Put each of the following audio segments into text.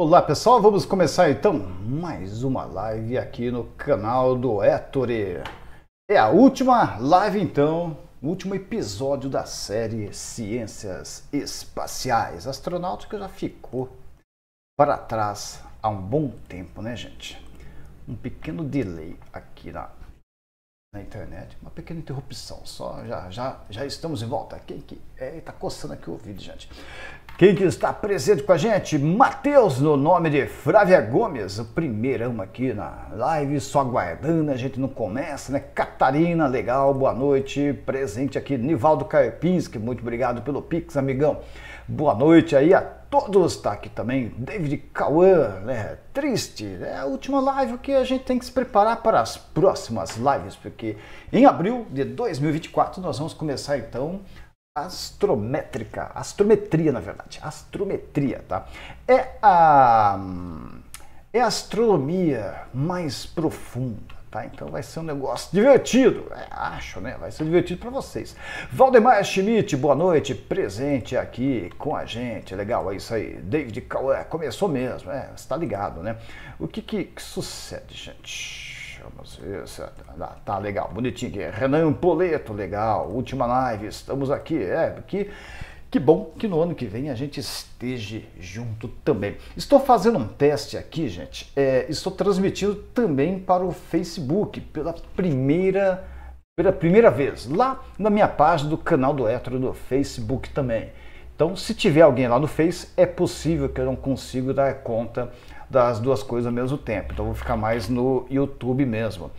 Olá pessoal, vamos começar então mais uma live aqui no canal do Ettore. É a última live então, último episódio da série Ciências Espaciais. Astronáutica já ficou para trás há um bom tempo, né gente? Um pequeno delay aqui na, na internet, uma pequena interrupção só, já, já, já estamos em volta. Quem que... É, tá coçando aqui o ouvido, gente. Quem que está presente com a gente? Matheus, no nome de Frávia Gomes, o primeirão aqui na live, só aguardando, a gente não começa, né? Catarina, legal, boa noite, presente aqui, Nivaldo Karpinski, muito obrigado pelo Pix, amigão. Boa noite aí a todos, tá aqui também David Cauã, né? Triste, é né? a última live que a gente tem que se preparar para as próximas lives, porque em abril de 2024 nós vamos começar então astrométrica, astrometria na verdade, astrometria, tá? É a é a astronomia mais profunda, tá? Então vai ser um negócio divertido, é, acho, né? Vai ser divertido para vocês. Valdemar Schmidt, boa noite, presente aqui com a gente, legal, é isso aí. David Cauê, começou mesmo, é, está ligado, né? O que que, que sucede, gente? para vocês. Ah, tá legal, bonitinho aqui. Renan Poleto, legal. Última live, estamos aqui. É, que, que bom que no ano que vem a gente esteja junto também. Estou fazendo um teste aqui, gente. É, estou transmitindo também para o Facebook pela primeira pela primeira vez, lá na minha página do canal do Hétero do Facebook também. Então, se tiver alguém lá no Face, é possível que eu não consiga dar conta das duas coisas ao mesmo tempo. Então vou ficar mais no YouTube mesmo.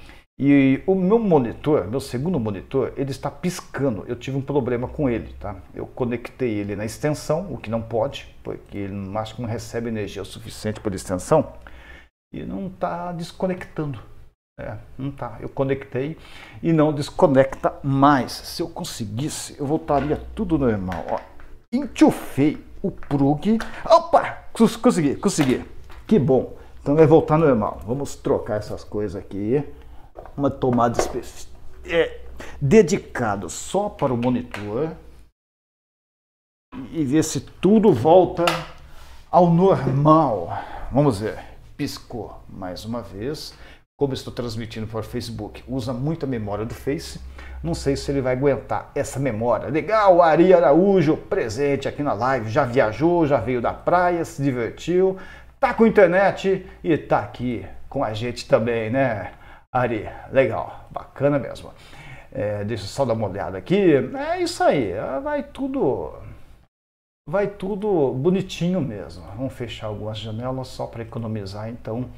E o meu monitor, meu segundo monitor, ele está piscando. Eu tive um problema com ele, tá? Eu conectei ele na extensão, o que não pode, porque ele não acho que não recebe energia suficiente por extensão. E não está desconectando. É, não está Eu conectei e não desconecta mais. Se eu conseguisse, eu voltaria tudo normal. Ó, enchufei o plug. Opa! Consegui, consegui. Que bom. Então vai voltar normal. Vamos trocar essas coisas aqui. Uma tomada específica. É, dedicado só para o monitor. E ver se tudo volta ao normal. Vamos ver. Piscou mais uma vez. Como estou transmitindo por Facebook, usa muita memória do Face. Não sei se ele vai aguentar essa memória. Legal, Ari Araújo presente aqui na live. Já viajou, já veio da praia, se divertiu, tá com internet e tá aqui com a gente também, né, Ari? Legal, bacana mesmo. É, deixa eu só dar uma olhada aqui. É isso aí, vai tudo vai tudo bonitinho mesmo. Vamos fechar algumas janelas só para economizar, então.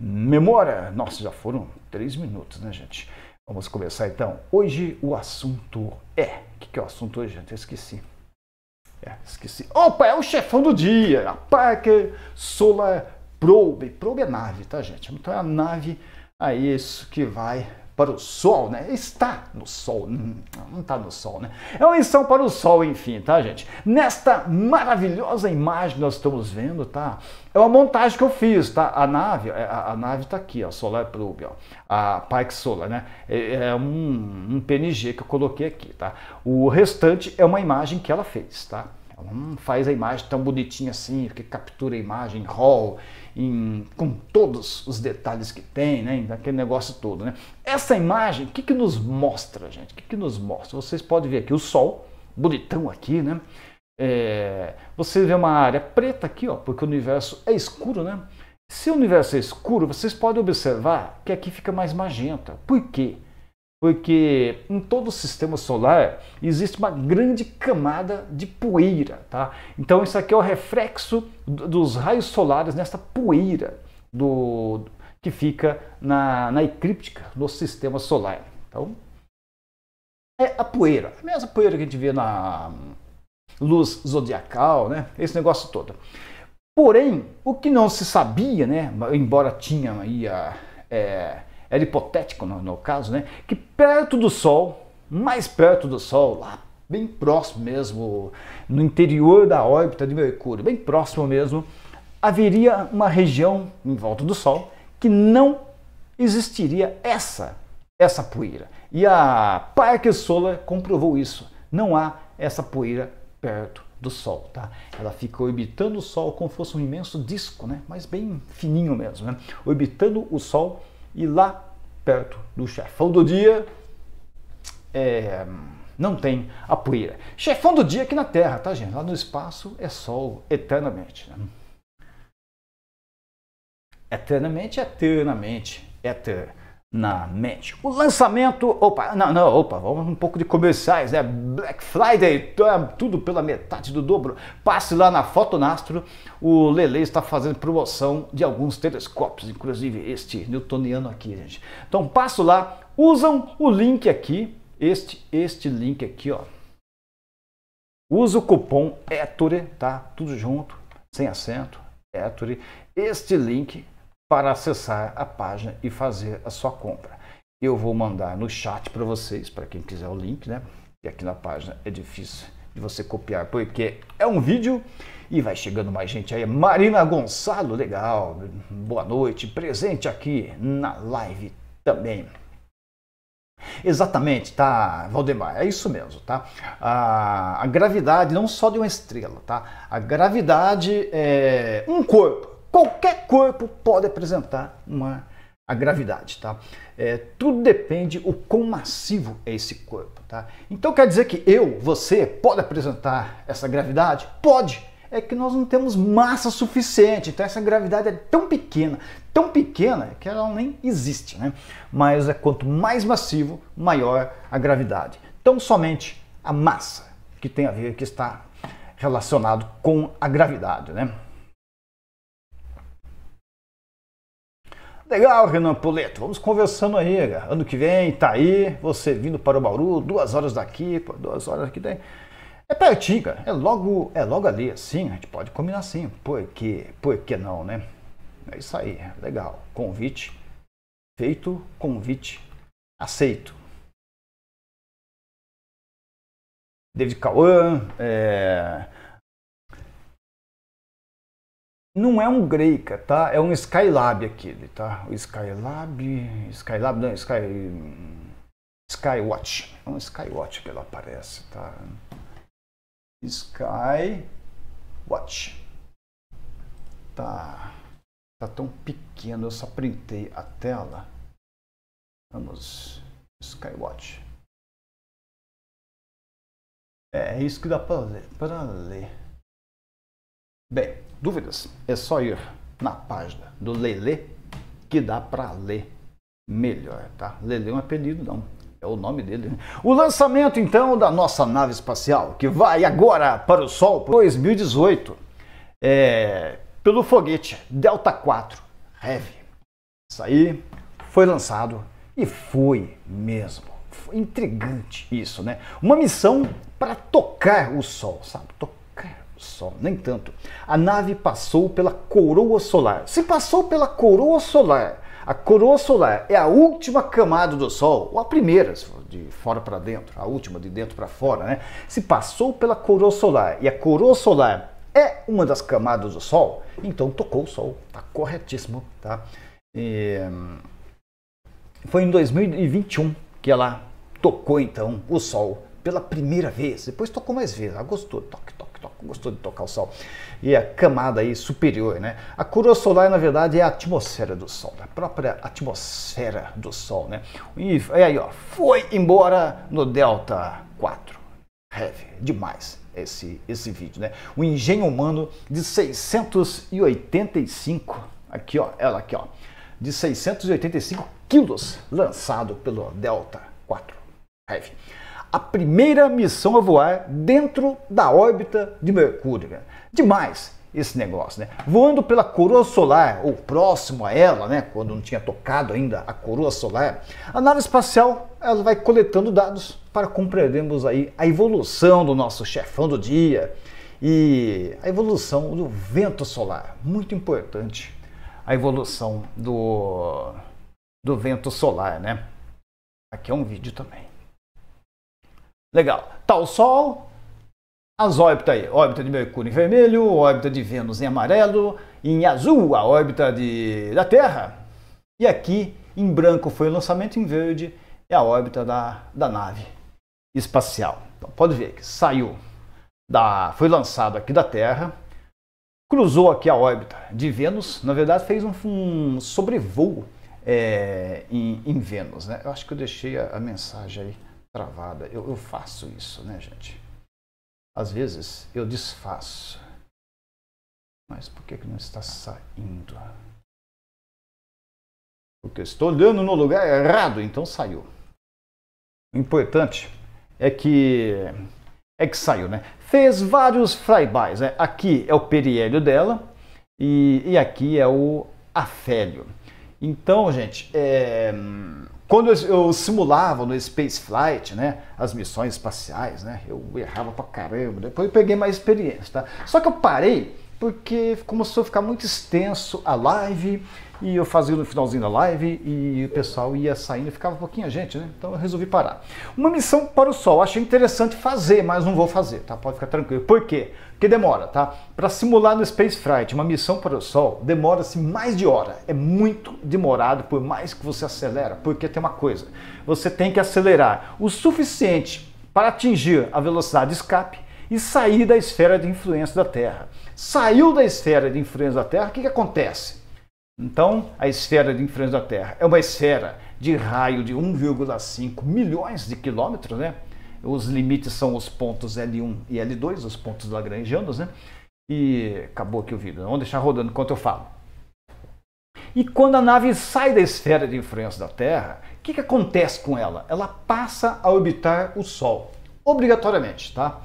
Memória! Nossa, já foram três minutos, né, gente? Vamos começar então. Hoje o assunto é. O que, que é o assunto hoje, gente? Eu esqueci. É, esqueci. Opa, é o chefão do dia, a Parker Solar Probe. Probe é nave, tá, gente? Então é a nave aí é isso que vai para o sol, né? Está no sol, hum, não está no sol, né? É uma missão para o sol, enfim, tá, gente? Nesta maravilhosa imagem que nós estamos vendo, tá? É uma montagem que eu fiz, tá? A nave, é, a, a nave está aqui, ó, Solar Probe, ó, a Pike Solar, né? É, é um, um PNG que eu coloquei aqui, tá? O restante é uma imagem que ela fez, tá? Ela não faz a imagem tão bonitinha assim, que captura a imagem, RAW em, com todos os detalhes que tem, né? Aquele negócio todo, né? Essa imagem, o que, que nos mostra, gente? O que, que nos mostra? Vocês podem ver aqui o sol, bonitão aqui, né? É, você vê uma área preta aqui, ó, porque o universo é escuro, né? Se o universo é escuro, vocês podem observar que aqui fica mais magenta. Por quê? porque em todo o sistema solar existe uma grande camada de poeira, tá? Então isso aqui é o reflexo dos raios solares nessa poeira do que fica na, na eclíptica do sistema solar. Então é a poeira, a mesma poeira que a gente vê na hum, luz zodiacal, né? Esse negócio todo. Porém, o que não se sabia, né? Embora tinha aí a é, era hipotético no, no caso, né? Que perto do Sol, mais perto do Sol, lá bem próximo mesmo, no interior da órbita de Mercúrio, bem próximo mesmo, haveria uma região em volta do Sol que não existiria essa essa poeira. E a Parker Solar comprovou isso. Não há essa poeira perto do Sol, tá? Ela fica orbitando o Sol como fosse um imenso disco, né? Mas bem fininho mesmo, né? Orbitando o Sol e lá perto do chefão do dia, é, não tem a poeira. Chefão do dia aqui na Terra, tá, gente? Lá no espaço é sol eternamente. Né? Eternamente, eternamente, eter na México. O lançamento, opa, não, não, opa, vamos um pouco de comerciais, né? Black Friday, é tudo pela metade do dobro. Passe lá na Fotonastro, o Lele está fazendo promoção de alguns telescópios, inclusive este newtoniano aqui, gente. Então passo lá, usam o link aqui, este este link aqui, ó. Usa o cupom ETORE, tá? Tudo junto, sem acento, ETORE. Este link para acessar a página e fazer a sua compra. Eu vou mandar no chat para vocês, para quem quiser o link, né? E aqui na página é difícil de você copiar, porque é um vídeo e vai chegando mais gente aí. Marina Gonçalo, legal. Boa noite, presente aqui na live também. Exatamente, tá, Valdemar? É isso mesmo, tá? A, a gravidade não só de uma estrela, tá? A gravidade é um corpo qualquer corpo pode apresentar uma a gravidade, tá? É, tudo depende o quão massivo é esse corpo, tá? Então quer dizer que eu, você, pode apresentar essa gravidade? Pode! É que nós não temos massa suficiente, então essa gravidade é tão pequena, tão pequena que ela nem existe, né? Mas é quanto mais massivo, maior a gravidade. Então somente a massa que tem a ver, que está relacionado com a gravidade, né? Legal, Renan Poleto. Vamos conversando aí, cara. Ano que vem, tá aí. Você vindo para o Bauru, duas horas daqui, pô, duas horas aqui tem. É pertinho, cara. É logo, é logo ali, assim. A gente pode combinar assim. Por que, por que não, né? É isso aí. Legal. Convite feito, convite aceito. David Cauã, é... Não é um Greica, tá? É um Skylab aquele, tá? O Skylab... Skylab não, Sky... Skywatch. É um Skywatch que ela aparece, tá? Skywatch. Tá... Tá tão pequeno, eu só printei a tela. Vamos... Skywatch. É, é isso que dá para ler, para ler. Bem, Dúvidas? É só ir na página do Lele que dá para ler melhor, tá? Lele é um apelido, não. É o nome dele. O lançamento então da nossa nave espacial, que vai agora para o Sol 2018, é, pelo foguete Delta 4 Heavy. Isso aí foi lançado e foi mesmo. Foi intrigante isso, né? Uma missão para tocar o Sol, sabe? Tocar Sol, nem tanto. A nave passou pela coroa solar. Se passou pela coroa solar, a coroa solar é a última camada do Sol, ou a primeira, de fora para dentro, a última de dentro para fora, né? Se passou pela coroa solar e a coroa solar é uma das camadas do Sol, então tocou o Sol. Tá corretíssimo, tá? E... Foi em 2021 que ela tocou então o Sol pela primeira vez. Depois tocou mais vezes. Ela gostou. Toque, gostou de tocar o Sol. E a camada aí superior, né? A coroa solar, na verdade, é a atmosfera do Sol, né? a própria atmosfera do Sol, né? E é aí, ó, foi embora no Delta 4. Heavy, demais esse, esse vídeo, né? O engenho humano de 685, aqui ó, ela aqui ó, de 685 quilos lançado pelo Delta 4 Heavy a primeira missão a voar dentro da órbita de Mercúrio. Né? Demais esse negócio, né? Voando pela coroa solar, ou próximo a ela, né? Quando não tinha tocado ainda a coroa solar, a nave espacial ela vai coletando dados para compreendermos aí a evolução do nosso chefão do dia e a evolução do vento solar. Muito importante a evolução do, do vento solar, né? Aqui é um vídeo também. Legal. Tá o Sol, as órbitas aí. Órbita de Mercúrio em vermelho, órbita de Vênus em amarelo, em azul a órbita de, da Terra. E aqui em branco foi o lançamento, em verde é a órbita da, da nave espacial. Então, pode ver que saiu da. foi lançado aqui da Terra, cruzou aqui a órbita de Vênus, na verdade fez um, um sobrevoo é, em, em, Vênus. Né? Eu acho que eu deixei a, a mensagem aí travada. Eu, eu faço isso, né, gente? Às vezes eu desfaço. Mas por que, que não está saindo? Porque eu estou olhando no lugar errado, então saiu. O importante é que é que saiu, né? Fez vários flybys, né? Aqui é o periélio dela e, e aqui é o afélio. Então, gente, é... Quando eu simulava no Space Flight, né, as missões espaciais, né, eu errava pra caramba. Depois eu peguei mais experiência, tá? Só que eu parei porque começou a ficar muito extenso a live e eu fazia no finalzinho da live e o pessoal ia saindo e ficava pouquinha gente, né? Então eu resolvi parar. Uma missão para o sol. Achei interessante fazer, mas não vou fazer, tá? Pode ficar tranquilo. Por quê? Porque demora, tá? Para simular no Space Flight uma missão para o sol, demora-se mais de hora. É muito demorado, por mais que você acelera, porque tem uma coisa. Você tem que acelerar o suficiente para atingir a velocidade de escape e sair da esfera de influência da Terra. Saiu da esfera de influência da Terra, o que, que acontece? Então, a esfera de influência da Terra é uma esfera de raio de 1,5 milhões de quilômetros, né? Os limites são os pontos L1 e L2, os pontos lagrangianos, né? E acabou aqui o vídeo, vamos deixar rodando enquanto eu falo. E quando a nave sai da esfera de influência da Terra, o que, que acontece com ela? Ela passa a orbitar o Sol, obrigatoriamente, tá?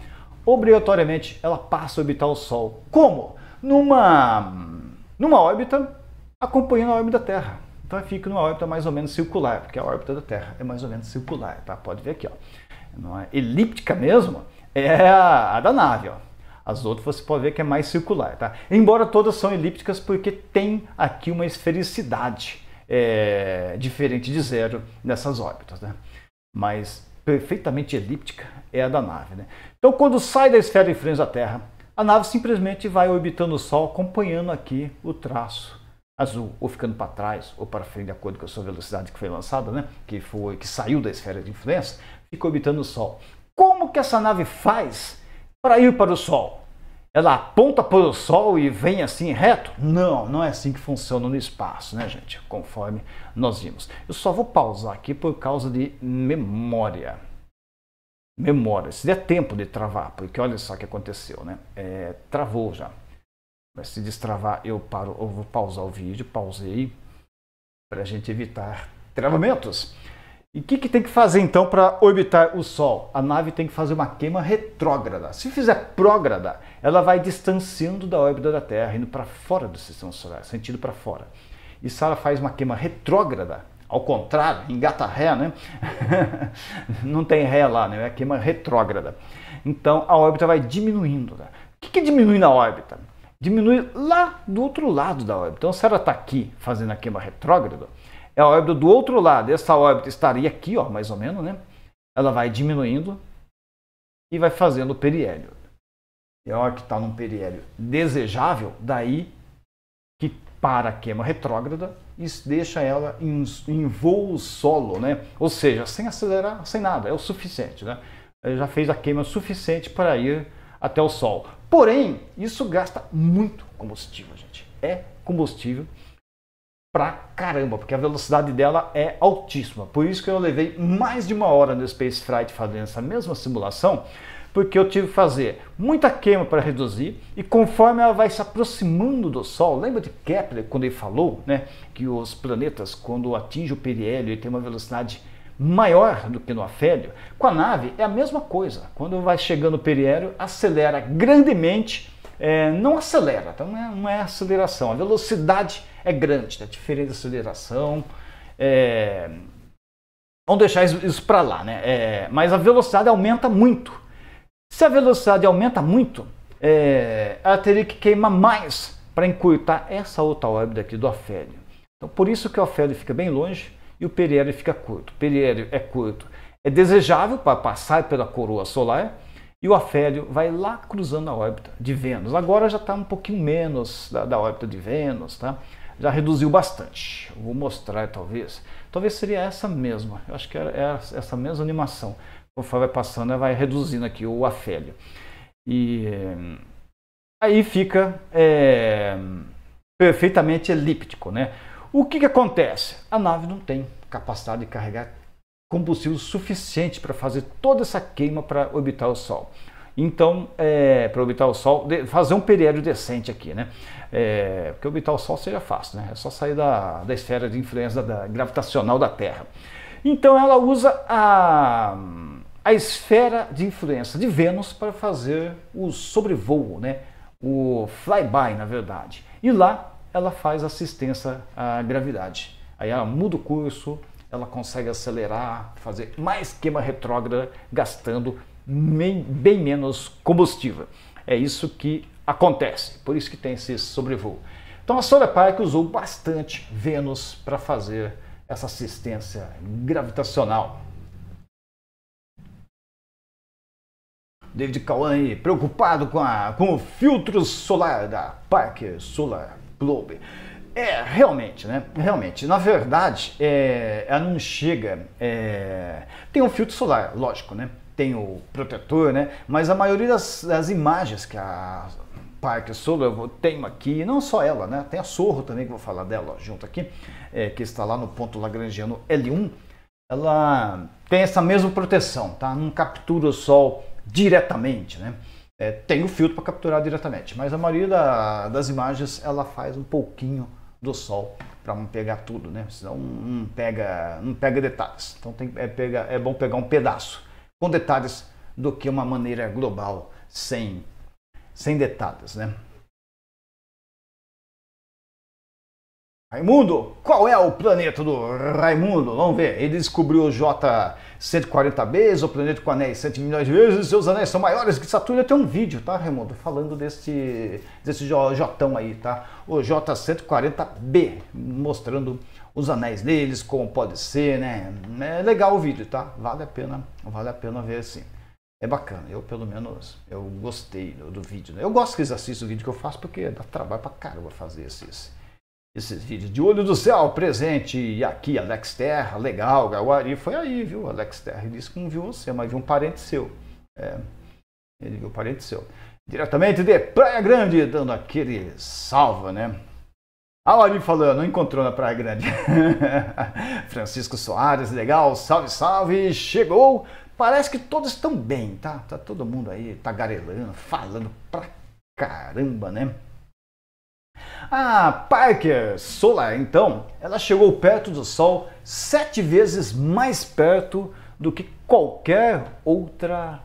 Obrigatoriamente ela passa a orbitar o Sol. Como? Numa, numa órbita acompanhando a órbita da Terra. Então fica numa órbita mais ou menos circular, porque a órbita da Terra é mais ou menos circular, tá? Pode ver aqui, ó. Não é elíptica mesmo, é a, da nave, ó. As outras você pode ver que é mais circular, tá? Embora todas são elípticas, porque tem aqui uma esfericidade é, diferente de zero nessas órbitas, né? Mas perfeitamente elíptica é a da nave, né? Então quando sai da esfera de frente da Terra, a nave simplesmente vai orbitando o Sol, acompanhando aqui o traço azul, ou ficando para trás ou para frente de acordo com a sua velocidade que foi lançada, né? que, foi, que saiu da esfera de influência, fica orbitando o Sol. Como que essa nave faz para ir para o Sol? Ela aponta para o Sol e vem assim reto? Não, não é assim que funciona no espaço, né, gente? Conforme nós vimos. Eu só vou pausar aqui por causa de memória memória. Se der tempo de travar, porque olha só o que aconteceu, né? É, travou já. Mas se destravar, eu paro, eu vou pausar o vídeo, pausei, para a gente evitar travamentos. E o que, que, tem que fazer então para orbitar o Sol? A nave tem que fazer uma queima retrógrada. Se fizer prógrada, ela vai distanciando da órbita da Terra, indo para fora do sistema solar, sentido para fora. E se ela faz uma queima retrógrada, ao contrário, engata ré, né? Não tem ré lá, né? É queima retrógrada. Então a órbita vai diminuindo. Né? O que, que diminui na órbita? diminui lá do outro lado da órbita. Então, se ela está aqui fazendo a queima retrógrada, é a órbita do outro lado. Essa órbita estaria aqui, ó, mais ou menos, né? Ela vai diminuindo e vai fazendo o periélio. E a hora que está num periélio desejável, daí que para a queima retrógrada, isso deixa ela em, em voo solo, né? Ou seja, sem acelerar, sem nada, é o suficiente, né? Ela já fez a queima suficiente para ir até o Sol. Porém, isso gasta muito combustível, gente. É combustível pra caramba, porque a velocidade dela é altíssima. Por isso que eu levei mais de uma hora no Space Flight fazendo essa mesma simulação, porque eu tive que fazer muita queima para reduzir e conforme ela vai se aproximando do Sol, lembra de Kepler quando ele falou, né, que os planetas quando atingem o periélio e tem uma velocidade maior do que no afélio, com a nave é a mesma coisa. Quando vai chegando o periélio, acelera grandemente, é, não acelera, então não é, não é, aceleração, a velocidade é grande, tá? a diferença de aceleração. É... Vamos deixar isso, isso para lá, né? É, mas a velocidade aumenta muito. Se a velocidade aumenta muito, é, ela teria que queimar mais para encurtar essa outra órbita aqui do afélio. Então, por isso que o afélio fica bem longe, e o periélio fica curto. O periélio é curto. É desejável para passar pela coroa solar e o afélio vai lá cruzando a órbita de Vênus. Agora já está um pouquinho menos da, da órbita de Vênus, tá? já reduziu bastante. Vou mostrar talvez. Talvez seria essa mesma. Eu acho que era essa mesma animação. Conforme vai passando, ela vai reduzindo aqui o afélio. E eh, aí fica é, perfeitamente elíptico, né? O que, que acontece? A nave não tem capacidade de carregar combustível suficiente para fazer toda essa queima para orbitar o Sol. Então, é, para orbitar o Sol, fazer um período decente aqui, né? É, porque orbitar o Sol seria fácil, né? É só sair da, da esfera de influência da, da, gravitacional da Terra. Então, ela usa a, a esfera de influência de Vênus para fazer o sobrevoo, né? O flyby, na verdade. E lá ela faz assistência à gravidade. Aí ela muda o curso, ela consegue acelerar, fazer mais queima retrógrada, gastando bem, menos combustível. É isso que acontece, por isso que tem esse sobrevoo. Então a Solar Park usou bastante Vênus para fazer essa assistência gravitacional. David Kawan preocupado com, a, com o filtro solar da Parker Solar Globe. É, realmente, né? Realmente. Na verdade, é, ela não chega. É, tem um filtro solar, lógico, né? Tem o protetor, né? Mas a maioria das, das imagens que a Parker Solar eu tenho aqui, não só ela, né? Tem a Sorro também, que eu vou falar dela junto aqui, é, que está lá no ponto lagrangiano L1. Ela tem essa mesma proteção, tá? Não captura o sol diretamente, né? é, tem o filtro para capturar diretamente, mas a maioria da, das imagens ela faz um pouquinho do sol para não pegar tudo, né? Senão não pega, não pega detalhes. Então tem, é, pega, é bom pegar um pedaço com detalhes do que uma maneira global sem sem detalhes, né? Raimundo, qual é o planeta do Raimundo? Vamos ver. Ele descobriu o J 140 vezes, o planeta com anéis 7 milhões de vezes, seus anéis são maiores que Saturno. Tem um vídeo, tá, Raimundo? Falando desse, desse Jotão aí, tá? O J140B, mostrando os anéis deles, como pode ser, né? É legal o vídeo, tá? Vale a pena, vale a pena ver assim. É bacana, eu pelo menos, eu gostei do, do vídeo. Né? Eu gosto que eles assistam o vídeo que eu faço, porque dá trabalho pra caramba fazer esse. esse esses vídeos de olho do céu, presente aqui, Alex Terra, legal, Gauari, foi aí, viu? Alex Terra disse que não viu você, mas viu um parente seu. É, ele viu um parente seu. Diretamente de Praia Grande, dando aquele salva, né? Auri falando, não encontrou na Praia Grande. Francisco Soares, legal, salve, salve, chegou. Parece que todos estão bem, tá? Tá todo mundo aí tagarelando, falando pra caramba, né? A ah, Parker Solar, então, ela chegou perto do Sol sete vezes mais perto do que qualquer outra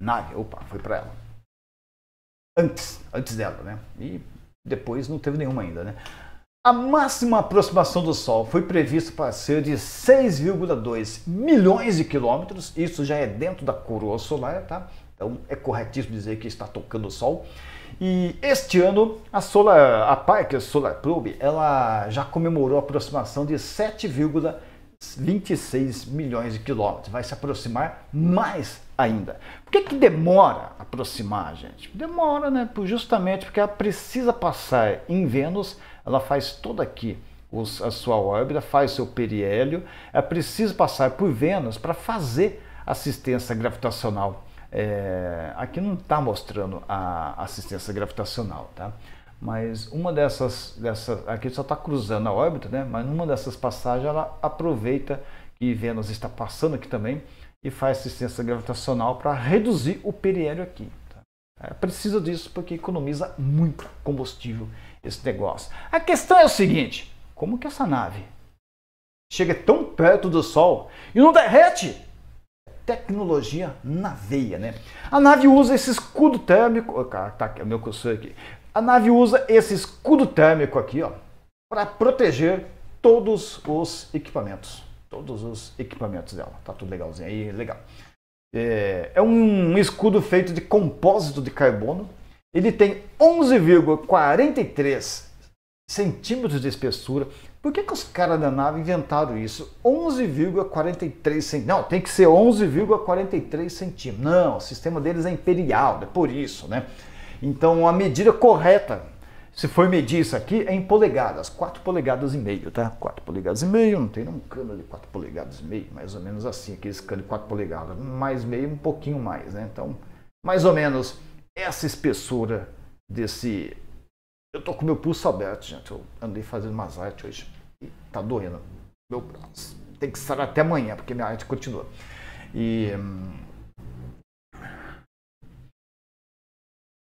nave. Opa, foi para ela. Antes, antes dela, né? E depois não teve nenhuma ainda, né? A máxima aproximação do Sol foi prevista para ser de 6,2 milhões de quilômetros. Isso já é dentro da coroa solar, tá? Então é corretíssimo dizer que está tocando o Sol. E este ano a Solar, a Parker Solar Probe, ela já comemorou a aproximação de 7,26 milhões de quilômetros. Vai se aproximar mais ainda. Por que, que demora a aproximar, gente? Demora, né? Justamente porque ela precisa passar em Vênus, ela faz toda aqui a sua órbita, faz seu periélio, ela é precisa passar por Vênus para fazer assistência gravitacional é, aqui não está mostrando a assistência gravitacional, tá? Mas uma dessas, dessas aqui só está cruzando a órbita, né? Mas numa dessas passagens ela aproveita que Vênus está passando aqui também e faz assistência gravitacional para reduzir o periélio aqui. Tá? É, precisa disso porque economiza muito combustível esse negócio. A questão é o seguinte: como que essa nave chega tão perto do Sol e não derrete? tecnologia na veia, né? A nave usa esse escudo térmico, ah, cara, tá aqui, é o meu cursor aqui. A nave usa esse escudo térmico aqui, ó, para proteger todos os equipamentos, todos os equipamentos dela. Tá tudo legalzinho aí, legal. É, é um escudo feito de compósito de carbono. Ele tem 11,43 centímetros de espessura, por que, que os caras da nave inventaram isso? 11,43 centímetros. Não, tem que ser 11,43 centímetros. Não, o sistema deles é imperial, é por isso, né? Então a medida correta, se for medir isso aqui, é em polegadas. 4 polegadas e meio, tá? 4 polegadas e meio, não tem nenhum cano de 4 polegadas e meio, mais ou menos assim, aquele cano de 4 polegadas. Mais meio, um pouquinho mais, né? Então, mais ou menos essa espessura desse eu tô com meu pulso aberto, gente. Eu andei fazendo umas artes hoje e tá doendo meu braço. Tem que estar até amanhã, porque minha arte continua. E. Hum,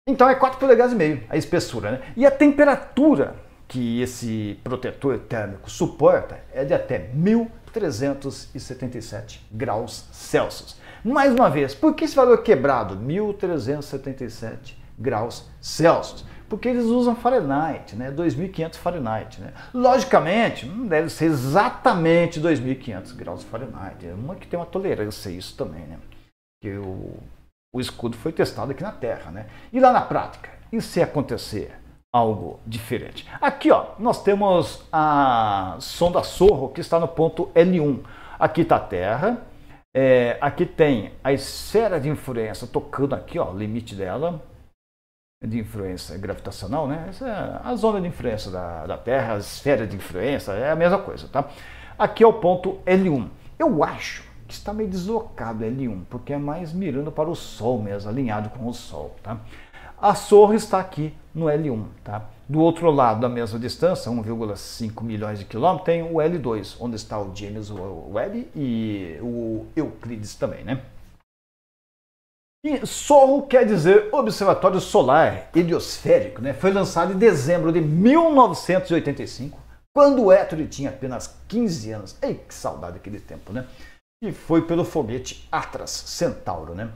então é 4 polegadas e meio a espessura, né? E a temperatura que esse protetor térmico suporta é de até 1377 graus Celsius. Mais uma vez, por que esse valor quebrado? 1377 graus Celsius porque eles usam Fahrenheit, né? 2.500 Fahrenheit. Né? Logicamente, não hum, deve ser exatamente 2.500 graus Fahrenheit. É uma que tem uma tolerância a isso também, né? Que o, o escudo foi testado aqui na Terra, né? E lá na prática, e se acontecer algo diferente? Aqui, ó, nós temos a sonda Sorro que está no ponto L1. Aqui está a Terra. É, aqui tem a esfera de influência tocando aqui, ó, o limite dela de influência gravitacional, né? Essa, é a zona de influência da, da Terra, a esfera de influência, é a mesma coisa, tá? Aqui é o ponto L1. Eu acho que está meio deslocado L1, porque é mais mirando para o Sol mesmo, alinhado com o Sol, tá? A Sorra está aqui no L1, tá? Do outro lado, da mesma distância, 1,5 milhões de quilômetros, tem o L2, onde está o James Webb e o Euclides também, né? E SORRO quer dizer Observatório Solar Heliosférico, né? Foi lançado em dezembro de 1985, quando o Hétero tinha apenas 15 anos. Ei, que saudade daquele tempo, né? E foi pelo foguete Atlas Centauro, né?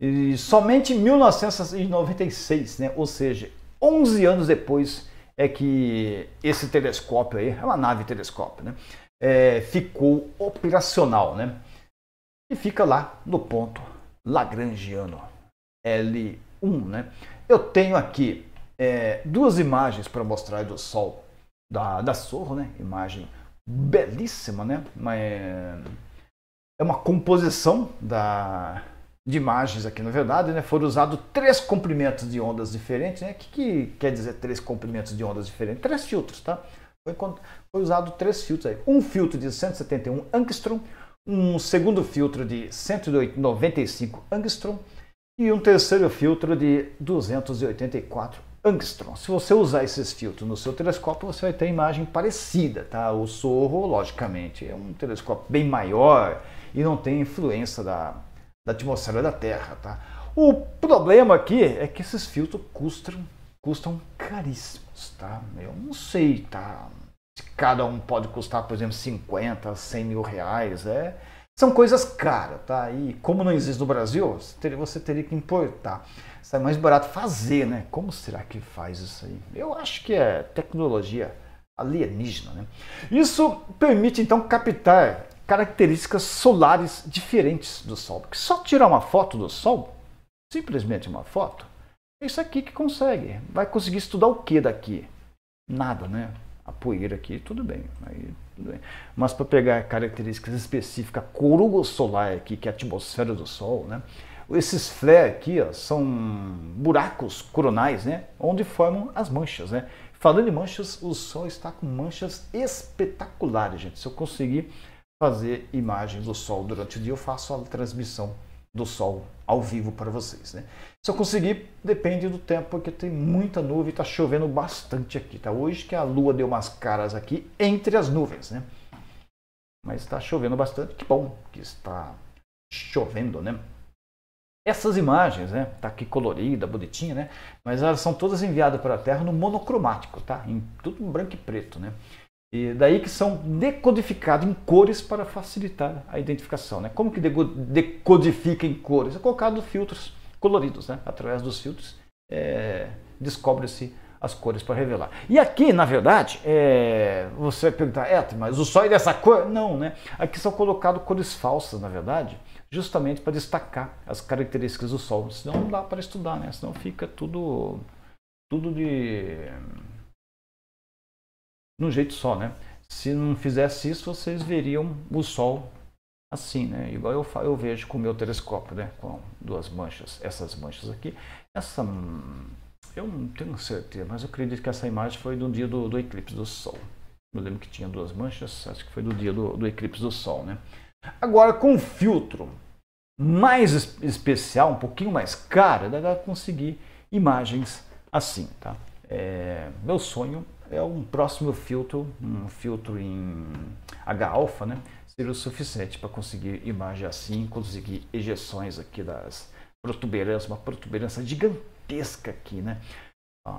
E somente em 1996, né? Ou seja, 11 anos depois é que esse telescópio aí, é uma nave telescópio, né? É, ficou operacional, né? E fica lá no ponto lagrangiano L1. Né? Eu tenho aqui é, duas imagens para mostrar do Sol da, da Sorro, né? imagem belíssima, né? Uma, é, é uma composição da, de imagens aqui, na verdade, né? Foram usados três comprimentos de ondas diferentes, né? O que, que, quer dizer três comprimentos de ondas diferentes? Três filtros, tá? Foi, foi usado três filtros aí. Um filtro de 171 angstrom, um segundo filtro de 195 angstrom e um terceiro filtro de 284 angstrom. Se você usar esses filtros no seu telescópio, você vai ter imagem parecida, tá? O Sorro, logicamente, é um telescópio bem maior e não tem influência da, da atmosfera da Terra, tá? O problema aqui é que esses filtros custam, custam caríssimos, tá? Eu não sei, tá? cada um pode custar, por exemplo, 50, 100 mil reais. É, são coisas caras, tá? E como não existe no Brasil, você teria, você teria que importar. Sai é mais barato fazer, né? Como será que faz isso aí? Eu acho que é tecnologia alienígena, né? Isso permite então captar características solares diferentes do Sol. Porque só tirar uma foto do Sol, simplesmente uma foto, é isso aqui que consegue. Vai conseguir estudar o que daqui? Nada, né? a poeira aqui, tudo bem. Aí, tudo bem. Mas para pegar características específicas, a coroa solar aqui, que é a atmosfera do Sol, né? Esses flare aqui ó, são buracos coronais, né? Onde formam as manchas, né? Falando em manchas, o Sol está com manchas espetaculares, gente. Se eu conseguir fazer imagens do Sol durante o dia, eu faço a transmissão do Sol ao vivo para vocês, né? Se eu conseguir, depende do tempo, porque tem muita nuvem, está chovendo bastante aqui, tá? Hoje que a lua deu umas caras aqui entre as nuvens, né? Mas está chovendo bastante, que bom que está chovendo, né? Essas imagens, né? Tá aqui colorida, bonitinha, né? Mas elas são todas enviadas para a Terra no monocromático, tá? Em tudo em branco e preto, né? E daí que são decodificados em cores para facilitar a identificação, né? Como que decodifica em cores? É colocado filtros coloridos, né? através dos filtros, é, descobre-se as cores para revelar. E aqui, na verdade, é, você vai perguntar, é, mas o sol é dessa cor? Não, né? Aqui são colocadas cores falsas, na verdade, justamente para destacar as características do sol. Senão não dá para estudar, né? Senão fica tudo, tudo de... num jeito só, né? Se não fizesse isso, vocês veriam o sol assim, né? Igual eu, eu vejo com o meu telescópio, né? Com duas manchas, essas manchas aqui. Essa, hum, eu não tenho certeza, mas eu acredito que essa imagem foi do dia do, do eclipse do Sol. Eu lembro que tinha duas manchas, acho que foi do dia do, do eclipse do Sol, né? Agora, com um filtro mais especial, um pouquinho mais caro, dá para conseguir imagens assim, tá? É, meu sonho é um próximo filtro, um filtro em H-alfa, né? o suficiente para conseguir imagem assim, conseguir ejeções aqui das protuberâncias, uma protuberância gigantesca aqui, né?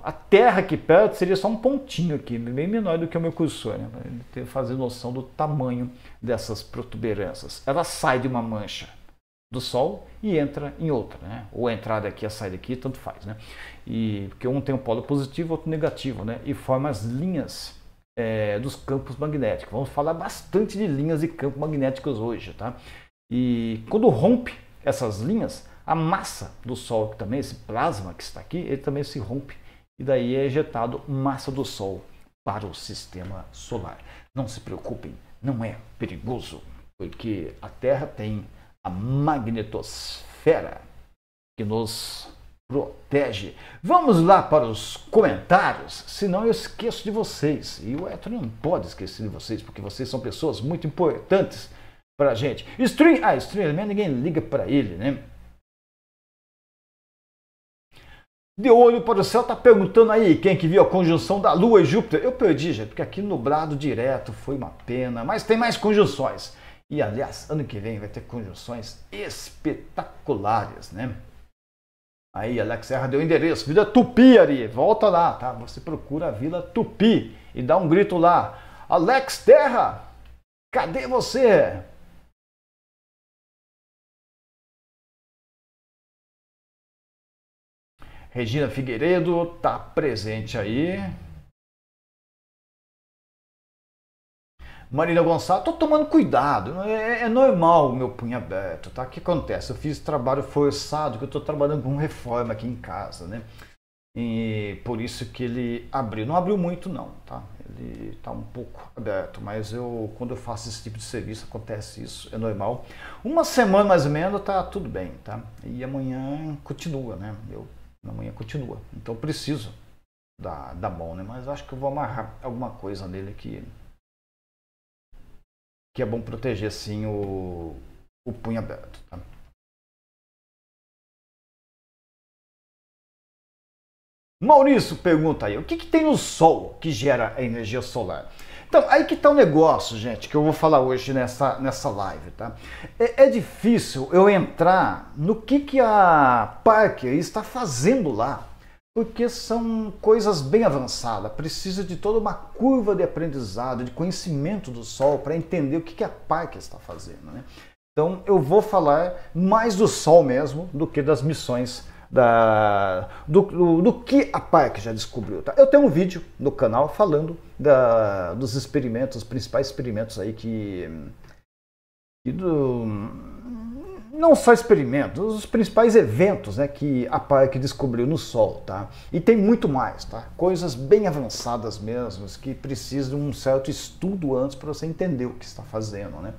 A terra aqui perto seria só um pontinho aqui, bem menor do que o meu cursor, né? Para fazer noção do tamanho dessas protuberâncias. Ela sai de uma mancha do Sol e entra em outra, né? Ou a entrada aqui, a saída aqui, tanto faz, né? E porque um tem um polo positivo, outro negativo, né? E forma as linhas é, dos campos magnéticos. Vamos falar bastante de linhas e campos magnéticos hoje, tá? E quando rompe essas linhas, a massa do Sol, que também esse plasma que está aqui, ele também se rompe e daí é ejetado massa do Sol para o sistema solar. Não se preocupem, não é perigoso, porque a Terra tem a magnetosfera que nos protege. Vamos lá para os comentários, senão eu esqueço de vocês. E o Eto não pode esquecer de vocês, porque vocês são pessoas muito importantes para a gente. Stream, ah, Stream ninguém liga para ele, né? De olho para o céu, tá perguntando aí quem que viu a conjunção da Lua e Júpiter. Eu perdi, gente, porque aqui nublado direto foi uma pena, mas tem mais conjunções. E aliás, ano que vem vai ter conjunções espetaculares, né? Aí, Alex Serra deu o endereço, Vila Tupi, Ari, volta lá, tá? Você procura a Vila Tupi e dá um grito lá. Alex Terra, cadê você? Regina Figueiredo tá presente aí. Marília Gonçalves, estou tomando cuidado, é, é normal o meu punho aberto, tá? O que acontece? Eu fiz trabalho forçado, que eu estou trabalhando com reforma aqui em casa, né? E por isso que ele abriu. Não abriu muito não, tá? Ele está um pouco aberto, mas eu quando eu faço esse tipo de serviço acontece isso, é normal. Uma semana mais ou menos tá tudo bem, tá? E amanhã continua, né? Eu amanhã continua. Então eu preciso da da mão, né? Mas acho que eu vou amarrar alguma coisa nele que que é bom proteger assim o, o punho aberto. Tá? Maurício pergunta aí, o que, que tem no Sol que gera a energia solar? Então, aí que tá o um negócio, gente, que eu vou falar hoje nessa, nessa live, tá? É, é difícil eu entrar no que, que a Parker está fazendo lá, porque são coisas bem avançadas, precisa de toda uma curva de aprendizado, de conhecimento do sol para entender o que a parque está fazendo. Né? Então eu vou falar mais do sol mesmo do que das missões da, do, do, do, que a PARC já descobriu. Tá? Eu tenho um vídeo no canal falando da, dos experimentos, os principais experimentos aí que. e do, não só experimentos, os principais eventos né, que a PARC descobriu no Sol, tá? E tem muito mais, tá? Coisas bem avançadas mesmo, que precisam de um certo estudo antes para você entender o que está fazendo, né?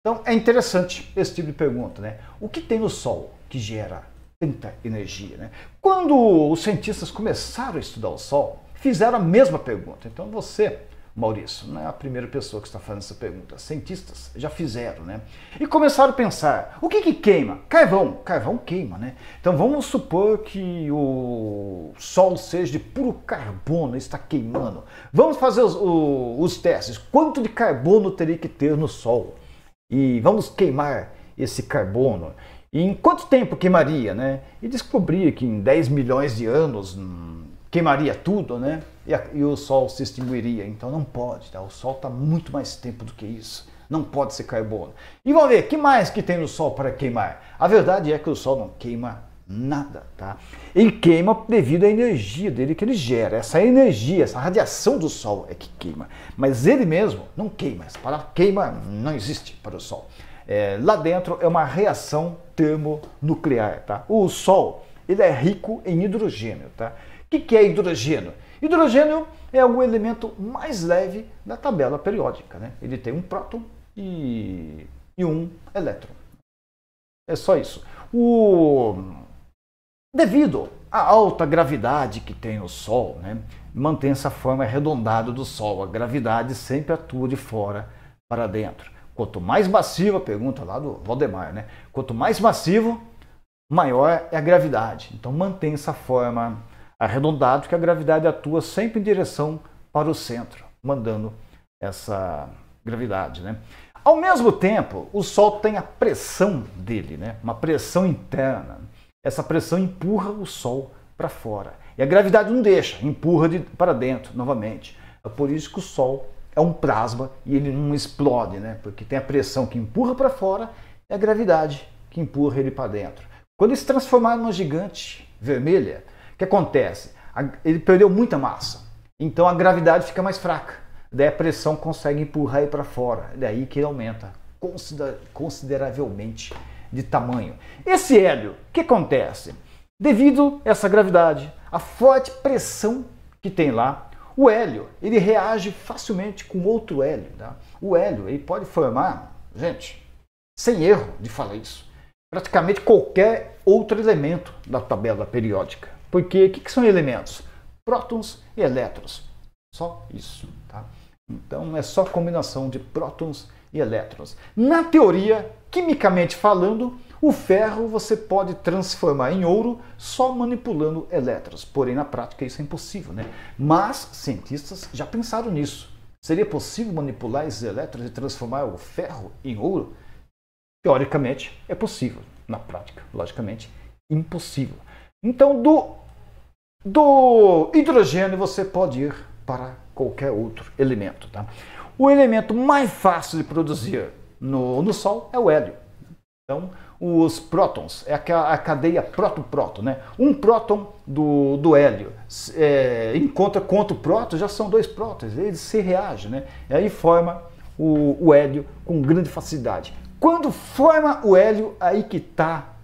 Então é interessante esse tipo de pergunta, né? O que tem no Sol que gera tanta energia, né? Quando os cientistas começaram a estudar o Sol, fizeram a mesma pergunta. Então você Maurício, não é a primeira pessoa que está fazendo essa pergunta. Cientistas já fizeram, né? E começaram a pensar: o que, que queima? Carvão. Carvão queima, né? Então vamos supor que o Sol seja de puro carbono, e está queimando. Vamos fazer os, o, os testes. Quanto de carbono teria que ter no Sol? E vamos queimar esse carbono. E em quanto tempo queimaria, né? E descobria que em 10 milhões de anos. Hum, queimaria tudo, né? E, a, e, o sol se extinguiria. Então não pode, tá? O sol está muito mais tempo do que isso. Não pode ser carbono. E vamos ver, que mais que tem no sol para queimar? A verdade é que o sol não queima nada, tá? Ele queima devido à energia dele que ele gera. Essa energia, essa radiação do sol é que queima. Mas ele mesmo não queima. Essa palavra queima não existe para o sol. É, lá dentro é uma reação termonuclear, tá? O sol, ele é rico em hidrogênio, tá? O que, é hidrogênio? Hidrogênio é o elemento mais leve da tabela periódica. Né? Ele tem um próton e, e um elétron. É só isso. O... Devido à alta gravidade que tem o Sol, né, mantém essa forma arredondada do Sol. A gravidade sempre atua de fora para dentro. Quanto mais massivo, a pergunta lá do Valdemar, né? Quanto mais massivo, maior é a gravidade. Então mantém essa forma arredondado que a gravidade atua sempre em direção para o centro, mandando essa gravidade. Né? Ao mesmo tempo, o Sol tem a pressão dele, né? uma pressão interna. Essa pressão empurra o Sol para fora. E a gravidade não deixa, empurra de, para dentro novamente. É por isso que o Sol é um plasma e ele não explode, né? porque tem a pressão que empurra para fora e a gravidade que empurra ele para dentro. Quando ele se transformar numa gigante vermelha, o que acontece? Ele perdeu muita massa, então a gravidade fica mais fraca. Daí a pressão consegue empurrar ele para fora, daí que ele aumenta consideravelmente de tamanho. Esse hélio, o que acontece? Devido a essa gravidade, a forte pressão que tem lá, o hélio ele reage facilmente com outro hélio. Tá? O hélio ele pode formar, gente, sem erro de falar isso, praticamente qualquer outro elemento da tabela periódica. Porque o que, que, são elementos? Prótons e elétrons. Só isso. Tá? Então é só combinação de prótons e elétrons. Na teoria, quimicamente falando, o ferro você pode transformar em ouro só manipulando elétrons. Porém, na prática isso é impossível, né? Mas cientistas já pensaram nisso. Seria possível manipular esses elétrons e transformar o ferro em ouro? Teoricamente é possível. Na prática, logicamente, impossível. Então, do, do hidrogênio você pode ir para qualquer outro elemento. Tá? O elemento mais fácil de produzir no, no Sol é o hélio. Então, os prótons, é a cadeia próton-próton, né? Um próton do, do hélio é, encontra com outro próton, já são dois prótons, eles se reagem, né? E aí forma o, o hélio com grande facilidade. Quando forma o hélio, aí que está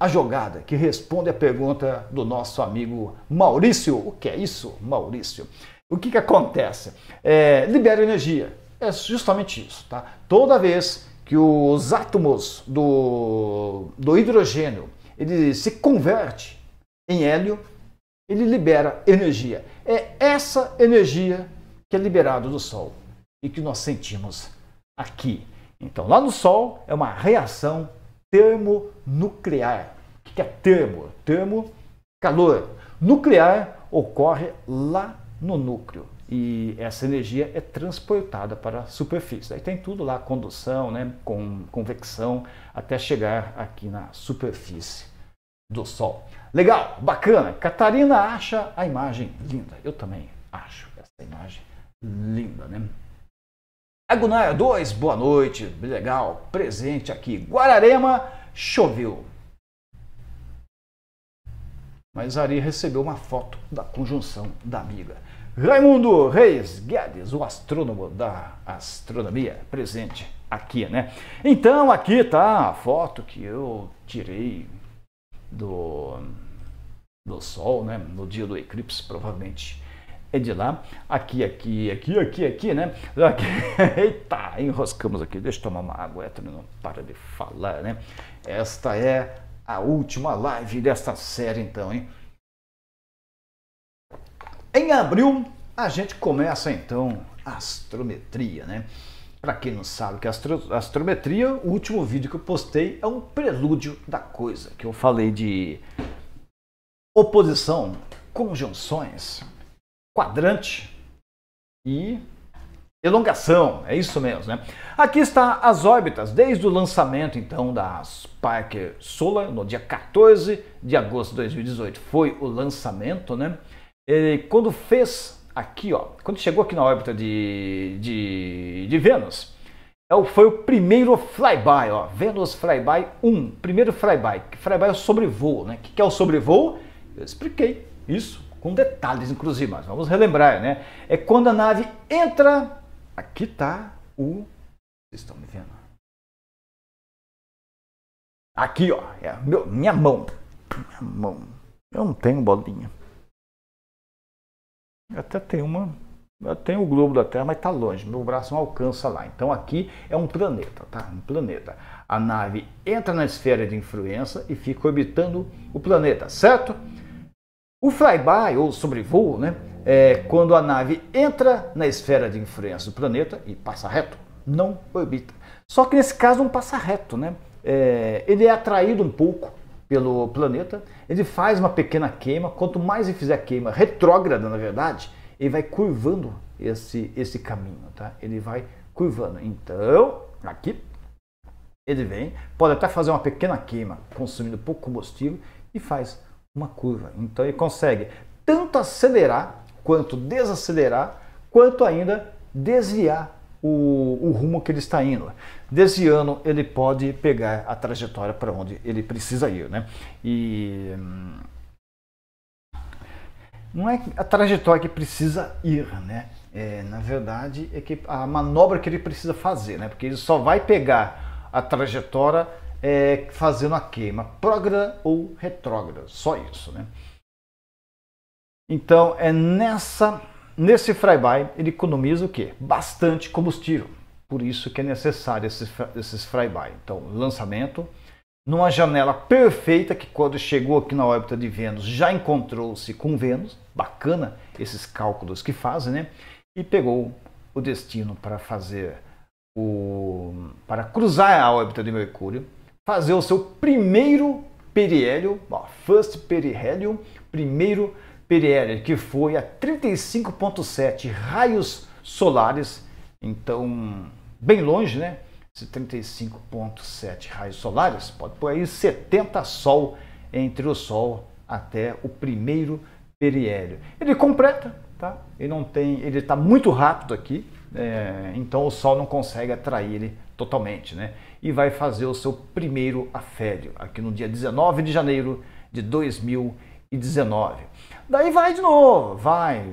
a jogada que responde a pergunta do nosso amigo Maurício. O que é isso, Maurício? O que, que acontece? É, libera energia. É justamente isso, tá? Toda vez que os átomos do, do hidrogênio ele se converte em hélio, ele libera energia. É essa energia que é liberada do Sol e que nós sentimos aqui. Então, lá no Sol é uma reação termonuclear. O que é termo? Termo, calor. Nuclear ocorre lá no núcleo e essa energia é transportada para a superfície. Aí tem tudo lá, condução, né, com convecção, até chegar aqui na superfície do Sol. Legal, bacana. Catarina acha a imagem linda. Eu também acho essa imagem linda, né? Agunaia 2, boa noite, legal, presente aqui. Guararema, choveu. Mas Ari recebeu uma foto da conjunção da amiga. Raimundo Reis Guedes, o astrônomo da astronomia, presente aqui, né? Então, aqui tá a foto que eu tirei do, do Sol, né? No dia do eclipse, provavelmente é de lá, aqui, aqui, aqui, aqui, aqui, né? Aqui. Eita, enroscamos aqui, deixa eu tomar uma água, é, não para de falar, né? Esta é a última live desta série, então, hein? Em abril, a gente começa, então, astrometria, né? Para quem não sabe que é a astrometria, o último vídeo que eu postei é um prelúdio da coisa, que eu falei de oposição, conjunções, quadrante e elongação, é isso mesmo, né? Aqui está as órbitas desde o lançamento então da Parker Solar no dia 14 de agosto de 2018, foi o lançamento, né? quando fez aqui, ó, quando chegou aqui na órbita de, de, de Vênus, é foi o primeiro flyby, ó, Vênus Flyby 1, primeiro flyby, flyby é o sobrevoo, né? O que é o sobrevoo? Eu expliquei isso com detalhes inclusive, mas vamos relembrar, né? É quando a nave entra, aqui está o... Vocês estão me vendo? Aqui, ó, é meu, minha mão. Minha mão. Eu não tenho bolinha. até tem uma eu tenho o globo da Terra, mas tá longe, meu braço não alcança lá. Então aqui é um planeta, tá? Um planeta. A nave entra na esfera de influência e fica orbitando o planeta, certo? O flyby, ou sobrevoo, né, é quando a nave entra na esfera de influência do planeta e passa reto, não orbita. Só que nesse caso não passa reto, né? É, ele é atraído um pouco pelo planeta, ele faz uma pequena queima, quanto mais ele fizer queima retrógrada, na verdade, ele vai curvando esse, esse caminho, tá? Ele vai curvando. Então, aqui, ele vem, pode até fazer uma pequena queima, consumindo pouco combustível, e faz uma curva. Então ele consegue tanto acelerar, quanto desacelerar, quanto ainda desviar o, o, rumo que ele está indo. Desviando, ele pode pegar a trajetória para onde ele precisa ir. Né? E hum, não é a trajetória que precisa ir, né? É, na verdade, é que a manobra que ele precisa fazer, né? Porque ele só vai pegar a trajetória é, fazendo a queima prógrada ou retrógrada, só isso, né? Então, é nessa, nesse flyby ele economiza o que? Bastante combustível. Por isso que é necessário esses, esses flyby. Então, lançamento numa janela perfeita que quando chegou aqui na órbita de Vênus já encontrou-se com Vênus. Bacana esses cálculos que fazem, né? E pegou o destino para fazer o para cruzar a órbita de Mercúrio fazer o seu primeiro periélio, first periélio, primeiro periélio, que foi a 35.7 raios solares, então bem longe, né? Se 35.7 raios solares, pode pôr aí 70 sol entre o sol até o primeiro periélio. Ele completa, tá? Ele não tem, ele está muito rápido aqui, é, então o sol não consegue atrair ele totalmente, né? e vai fazer o seu primeiro afélio, aqui no dia 19 de janeiro de 2019. Daí vai de novo, vai.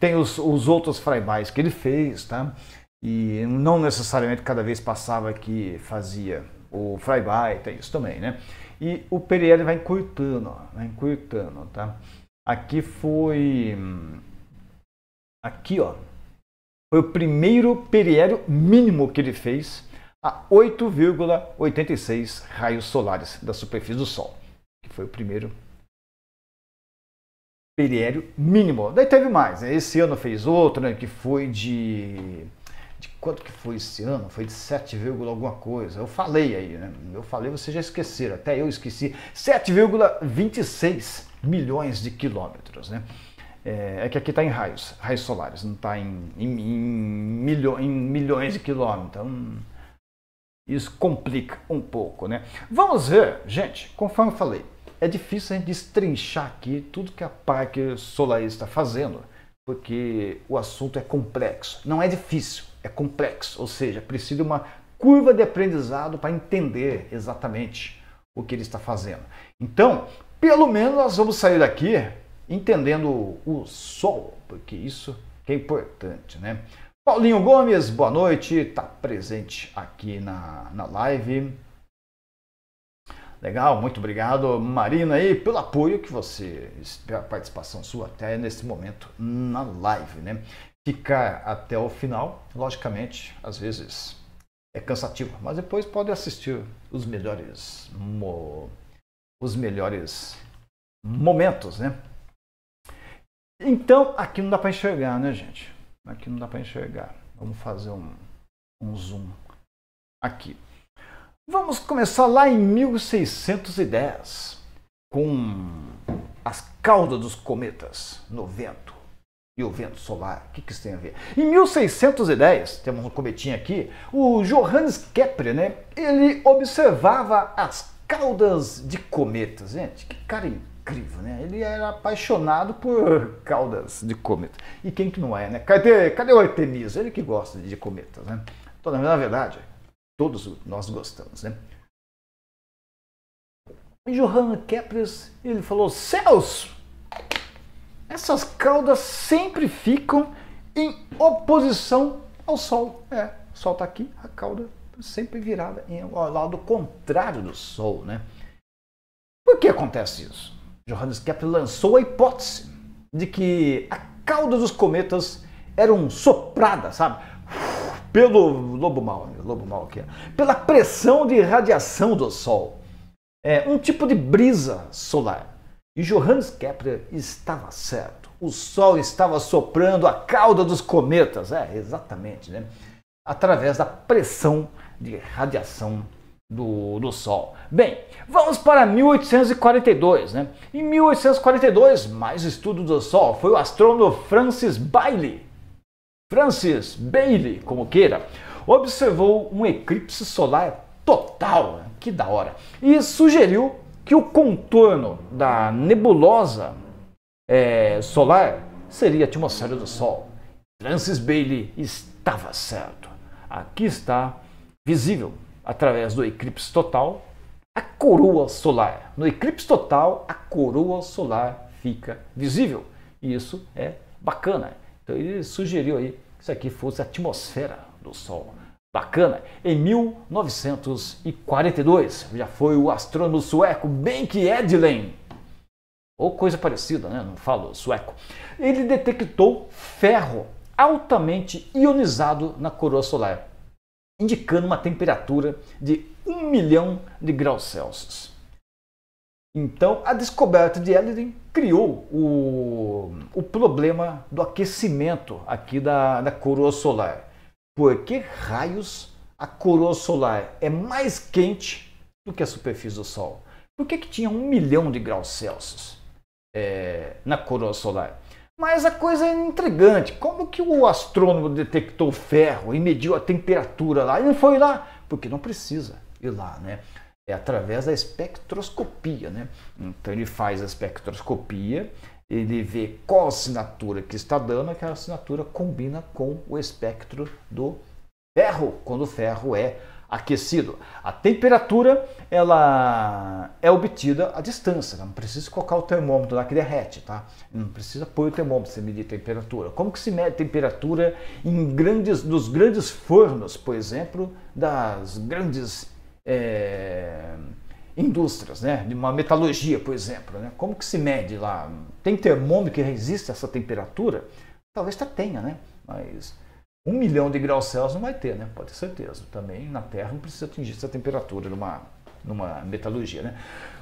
Tem os, os outros fraibais que ele fez, tá? E não necessariamente cada vez passava que fazia o fraibai, tem isso também, né? E o Perielli vai encurtando, vai encurtando, tá? Aqui foi... Aqui, ó. Foi o primeiro periélio mínimo que ele fez a 8,86 raios solares da superfície do Sol, que foi o primeiro periério mínimo. Daí teve mais, né? esse ano fez outro, né? que foi de... de quanto que foi esse ano? Foi de 7, alguma coisa. Eu falei aí, né? Eu falei, vocês já esqueceram, até eu esqueci. 7,26 milhões de quilômetros, né? É, é, que aqui está em raios, raios solares, não está em, em, em, milho, em, milhões de quilômetros. Então, isso complica um pouco, né? Vamos ver, gente, conforme eu falei, é difícil a gente destrinchar aqui tudo que a Parker Solar está fazendo, porque o assunto é complexo. Não é difícil, é complexo, ou seja, precisa de uma curva de aprendizado para entender exatamente o que ele está fazendo. Então, pelo menos nós vamos sair daqui entendendo o sol, porque isso é importante, né? Paulinho Gomes, boa noite, está presente aqui na, na live. Legal, muito obrigado, Marina, aí, pelo apoio que você, pela participação sua até nesse momento na live, né? Ficar até o final, logicamente, às vezes é cansativo, mas depois pode assistir os melhores, mo, os melhores momentos, né? Então, aqui não dá para enxergar, né, gente? Aqui não dá para enxergar. Vamos fazer um, um zoom aqui. Vamos começar lá em 1610, com as caudas dos cometas no vento e o vento solar. O que, que isso tem a ver? Em 1610, temos um cometinho aqui, o Johannes Kepler, né? Ele observava as caudas de cometas. Gente, que cara incrível, né? Ele era apaixonado por caudas de cometa. E quem que não é, né? Cadê, cadê o Artemis? Ele que gosta de cometas, né? Então, na verdade, todos nós gostamos, né? E Johann Kepler, ele falou, céus, essas caudas sempre ficam em oposição ao Sol. É, o Sol está aqui, a cauda sempre virada em, ao lado contrário do Sol, né? Por que acontece isso? Johannes Kepler lançou a hipótese de que a cauda dos cometas um soprada, sabe? Pelo lobo mal, né? lobo mal aqui, pela pressão de radiação do Sol. É um tipo de brisa solar. E Johannes Kepler estava certo. O Sol estava soprando a cauda dos cometas, é exatamente, né? Através da pressão de radiação do, do Sol. Bem, vamos para 1842, né? Em 1842, mais estudo do Sol foi o astrônomo Francis Bailey. Francis Bailey, como queira, observou um eclipse solar total, né? que da hora, e sugeriu que o contorno da nebulosa é, solar seria a atmosfera do Sol. Francis Bailey estava certo. Aqui está visível através do eclipse total, a coroa solar. No eclipse total, a coroa solar fica visível. E isso é bacana. Então ele sugeriu aí que isso aqui fosse a atmosfera do Sol. Bacana. Em 1942, já foi o astrônomo sueco Benck Edlen, ou coisa parecida, né? Não falo sueco. Ele detectou ferro altamente ionizado na coroa solar indicando uma temperatura de 1 milhão de graus Celsius. Então, a descoberta de Elden criou o, o problema do aquecimento aqui da, da coroa solar. Por que raios a coroa solar é mais quente do que a superfície do Sol? Por que, que tinha um milhão de graus Celsius é, na coroa solar? Mas a coisa é intrigante. Como que o astrônomo detectou ferro e mediu a temperatura lá? E não foi lá? Porque não precisa ir lá, né? É através da espectroscopia, né? Então ele faz a espectroscopia, ele vê qual assinatura que está dando, aquela assinatura combina com o espectro do ferro, quando o ferro é aquecido. A temperatura ela é obtida à distância, né? não precisa colocar o termômetro lá que derrete, tá? Não precisa pôr o termômetro para medir temperatura. Como que se mede temperatura em grandes, nos grandes fornos, por exemplo, das grandes é, indústrias, né? De uma metalurgia, por exemplo, né? Como que se mede lá? Tem termômetro que resiste a essa temperatura? Talvez até tenha, né? Mas um milhão de graus Celsius não vai ter, né? Pode ter certeza. Também na Terra não precisa atingir essa temperatura numa, numa metalurgia, né?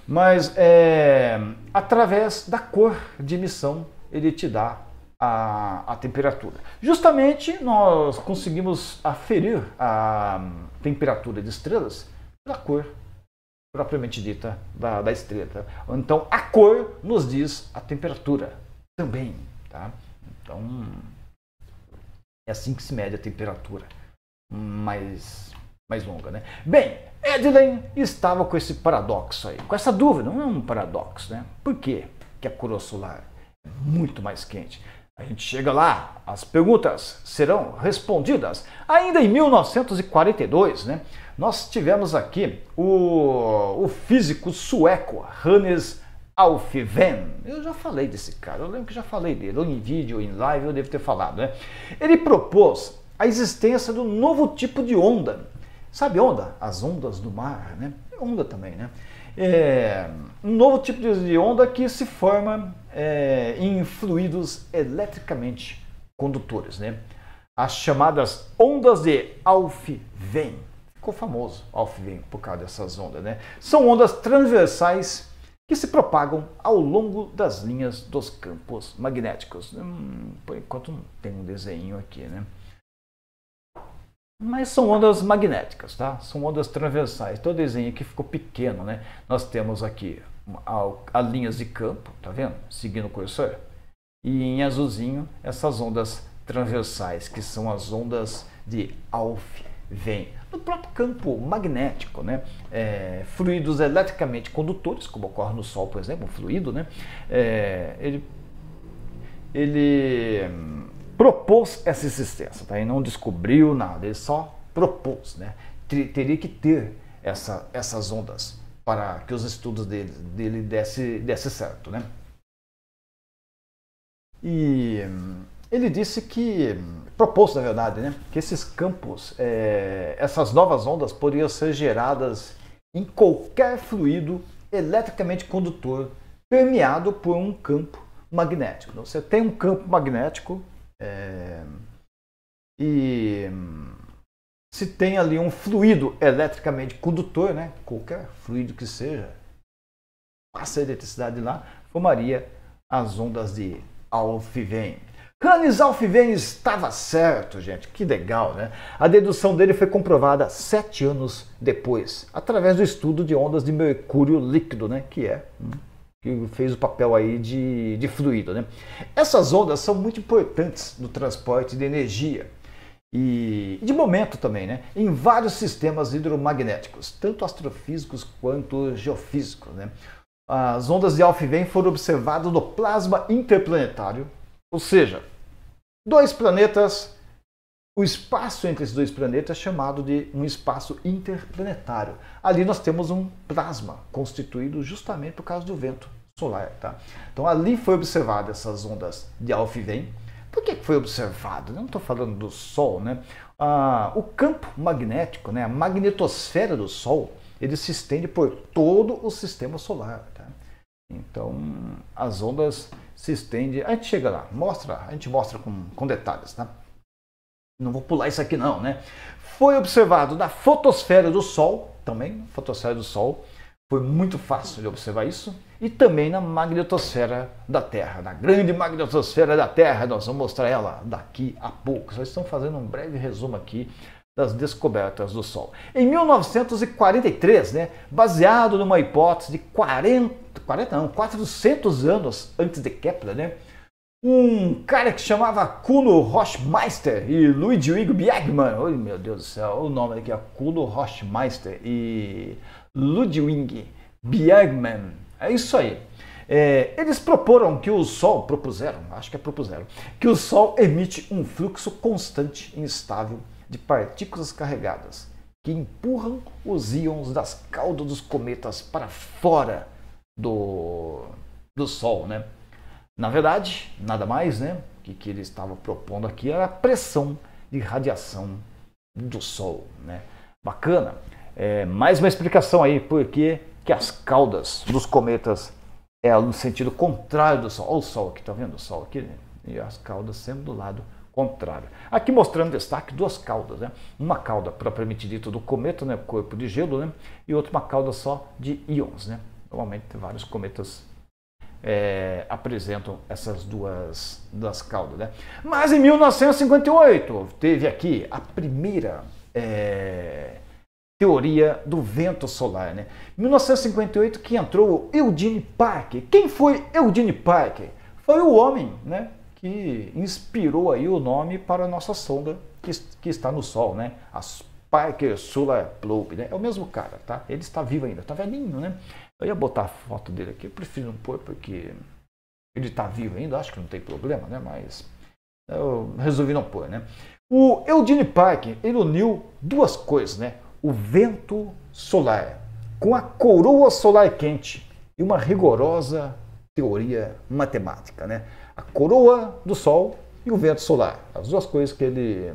Mas é, através da cor de emissão ele te dá a, a temperatura. Justamente nós conseguimos aferir a temperatura de estrelas pela cor propriamente dita da, da estrela. Então a cor nos diz a temperatura também, tá? Então é assim que se mede a temperatura mais, mais longa, né? Bem, Edlen estava com esse paradoxo aí, com essa dúvida, não é um paradoxo, né? Por quê que a coroa solar é muito mais quente? A gente chega lá, as perguntas serão respondidas. Ainda em 1942, né, nós tivemos aqui o, o físico sueco Hannes Alf Eu já falei desse cara, eu lembro que já falei dele, ou em vídeo, ou em live, eu devo ter falado, né? Ele propôs a existência de um novo tipo de onda. Sabe onda? As ondas do mar, né? Onda também, né? É, um novo tipo de onda que se forma é, em fluidos eletricamente condutores, né? As chamadas ondas de Alfven. Ficou famoso Alfven por causa dessas ondas, né? São ondas transversais que se propagam ao longo das linhas dos campos magnéticos. Hum, por enquanto não tem um desenho aqui, né? Mas são ondas magnéticas, tá? São ondas transversais. Todo desenho aqui ficou pequeno, né? Nós temos aqui as linhas de campo, tá vendo? Seguindo o cursor. E em azulzinho, essas ondas transversais, que são as ondas de Alf no próprio campo magnético, né? É, fluidos eletricamente condutores, como ocorre no Sol, por exemplo, um fluido, né? É, ele, ele hum, propôs essa existência, tá? Ele não descobriu nada, ele só propôs, né? Teria que ter essa, essas ondas para que os estudos dele, dele desse, desse certo, né? E hum, ele disse que, propôs na verdade, né, que esses campos, é, essas novas ondas poderiam ser geradas em qualquer fluido eletricamente condutor permeado por um campo magnético. Então, você tem um campo magnético é, e se tem ali um fluido eletricamente condutor, né, qualquer fluido que seja, passa a eletricidade lá, formaria as ondas de Alfvén. Hannes Alfvén estava certo, gente. Que legal, né? A dedução dele foi comprovada sete anos depois, através do estudo de ondas de mercúrio líquido, né? Que é hum, que fez o papel aí de, de fluido, né? Essas ondas são muito importantes no transporte de energia e de momento também, né? Em vários sistemas hidromagnéticos, tanto astrofísicos quanto geofísicos, né? As ondas de Alfvén foram observadas no plasma interplanetário ou seja, dois planetas, o espaço entre esses dois planetas é chamado de um espaço interplanetário. Ali nós temos um plasma constituído justamente por causa do vento solar. Tá? Então ali foi observada essas ondas de alfa e vem. Por que foi observado? Eu não estou falando do Sol, né? Ah, o campo magnético, né? a magnetosfera do Sol, ele se estende por todo o sistema solar. Tá? Então, as ondas se estende. A gente chega lá, mostra, a gente mostra com, com detalhes, tá? Não vou pular isso aqui não, né? Foi observado na fotosfera do Sol, também, fotosfera do Sol, foi muito fácil de observar isso, e também na magnetosfera da Terra, na grande magnetosfera da Terra, nós vamos mostrar ela daqui a pouco. Só estão fazendo um breve resumo aqui das descobertas do Sol. Em 1943, né, baseado numa hipótese de 40, 40 não, 400 anos antes de Kepler, né, um cara que chamava Kuno Rochmeister e Luigi Biegmann, oh, meu Deus do céu, o nome aqui, é Kuno Rochmeister e Ludwig Biegmann, é isso aí. É, eles proporam que o Sol, propuseram, acho que é propuseram, que o Sol emite um fluxo constante e instável de partículas carregadas que empurram os íons das caudas dos cometas para fora do, do Sol, né? Na verdade, nada mais, né? O que, que ele estava propondo aqui era a pressão de radiação do Sol, né? Bacana. É, mais uma explicação aí por que as caudas dos cometas é no sentido contrário do Sol. Olha o Sol aqui, tá vendo o Sol aqui? Né? E as caudas sempre do lado contrário. Aqui mostrando destaque duas caudas, né? uma cauda propriamente dita do cometa, né? corpo de gelo, né? e outra uma cauda só de íons. Né? Normalmente vários cometas é, apresentam essas duas, duas caudas. Né? Mas em 1958 teve aqui a primeira é, teoria do vento solar. Né? 1958 que entrou Eudine Parker. Quem foi Eudine Parker? Foi o homem, né? que inspirou aí o nome para a nossa sonda que, que está no Sol, né? A Spiker Solar Probe, né? É o mesmo cara, tá? Ele está vivo ainda, está velhinho, né? Eu ia botar a foto dele aqui, eu prefiro não pôr porque ele está vivo ainda, acho que não tem problema, né? Mas eu resolvi não pôr, né? O Eugene Parker ele uniu duas coisas, né? O vento solar com a coroa solar quente e uma rigorosa teoria matemática, né? a coroa do sol e o vento solar. As duas coisas que ele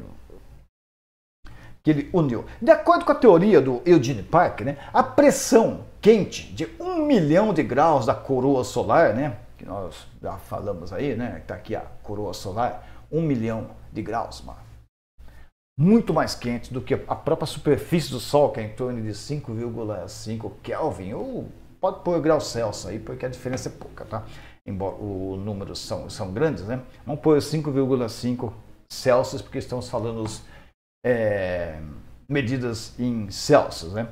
que ele uniu. De acordo com a teoria do Eugene Park, né, a pressão quente de um milhão de graus da coroa solar, né, que nós já falamos aí, né, está aqui a coroa solar, um milhão de graus, mano. muito mais quente do que a própria superfície do Sol, que é em torno de 5,5 Kelvin, ou pode pôr graus Celsius aí, porque a diferença é pouca, tá? embora os números são, são grandes, né? Vamos pôr 5,5 Celsius, porque estamos falando os, é, medidas em Celsius, né?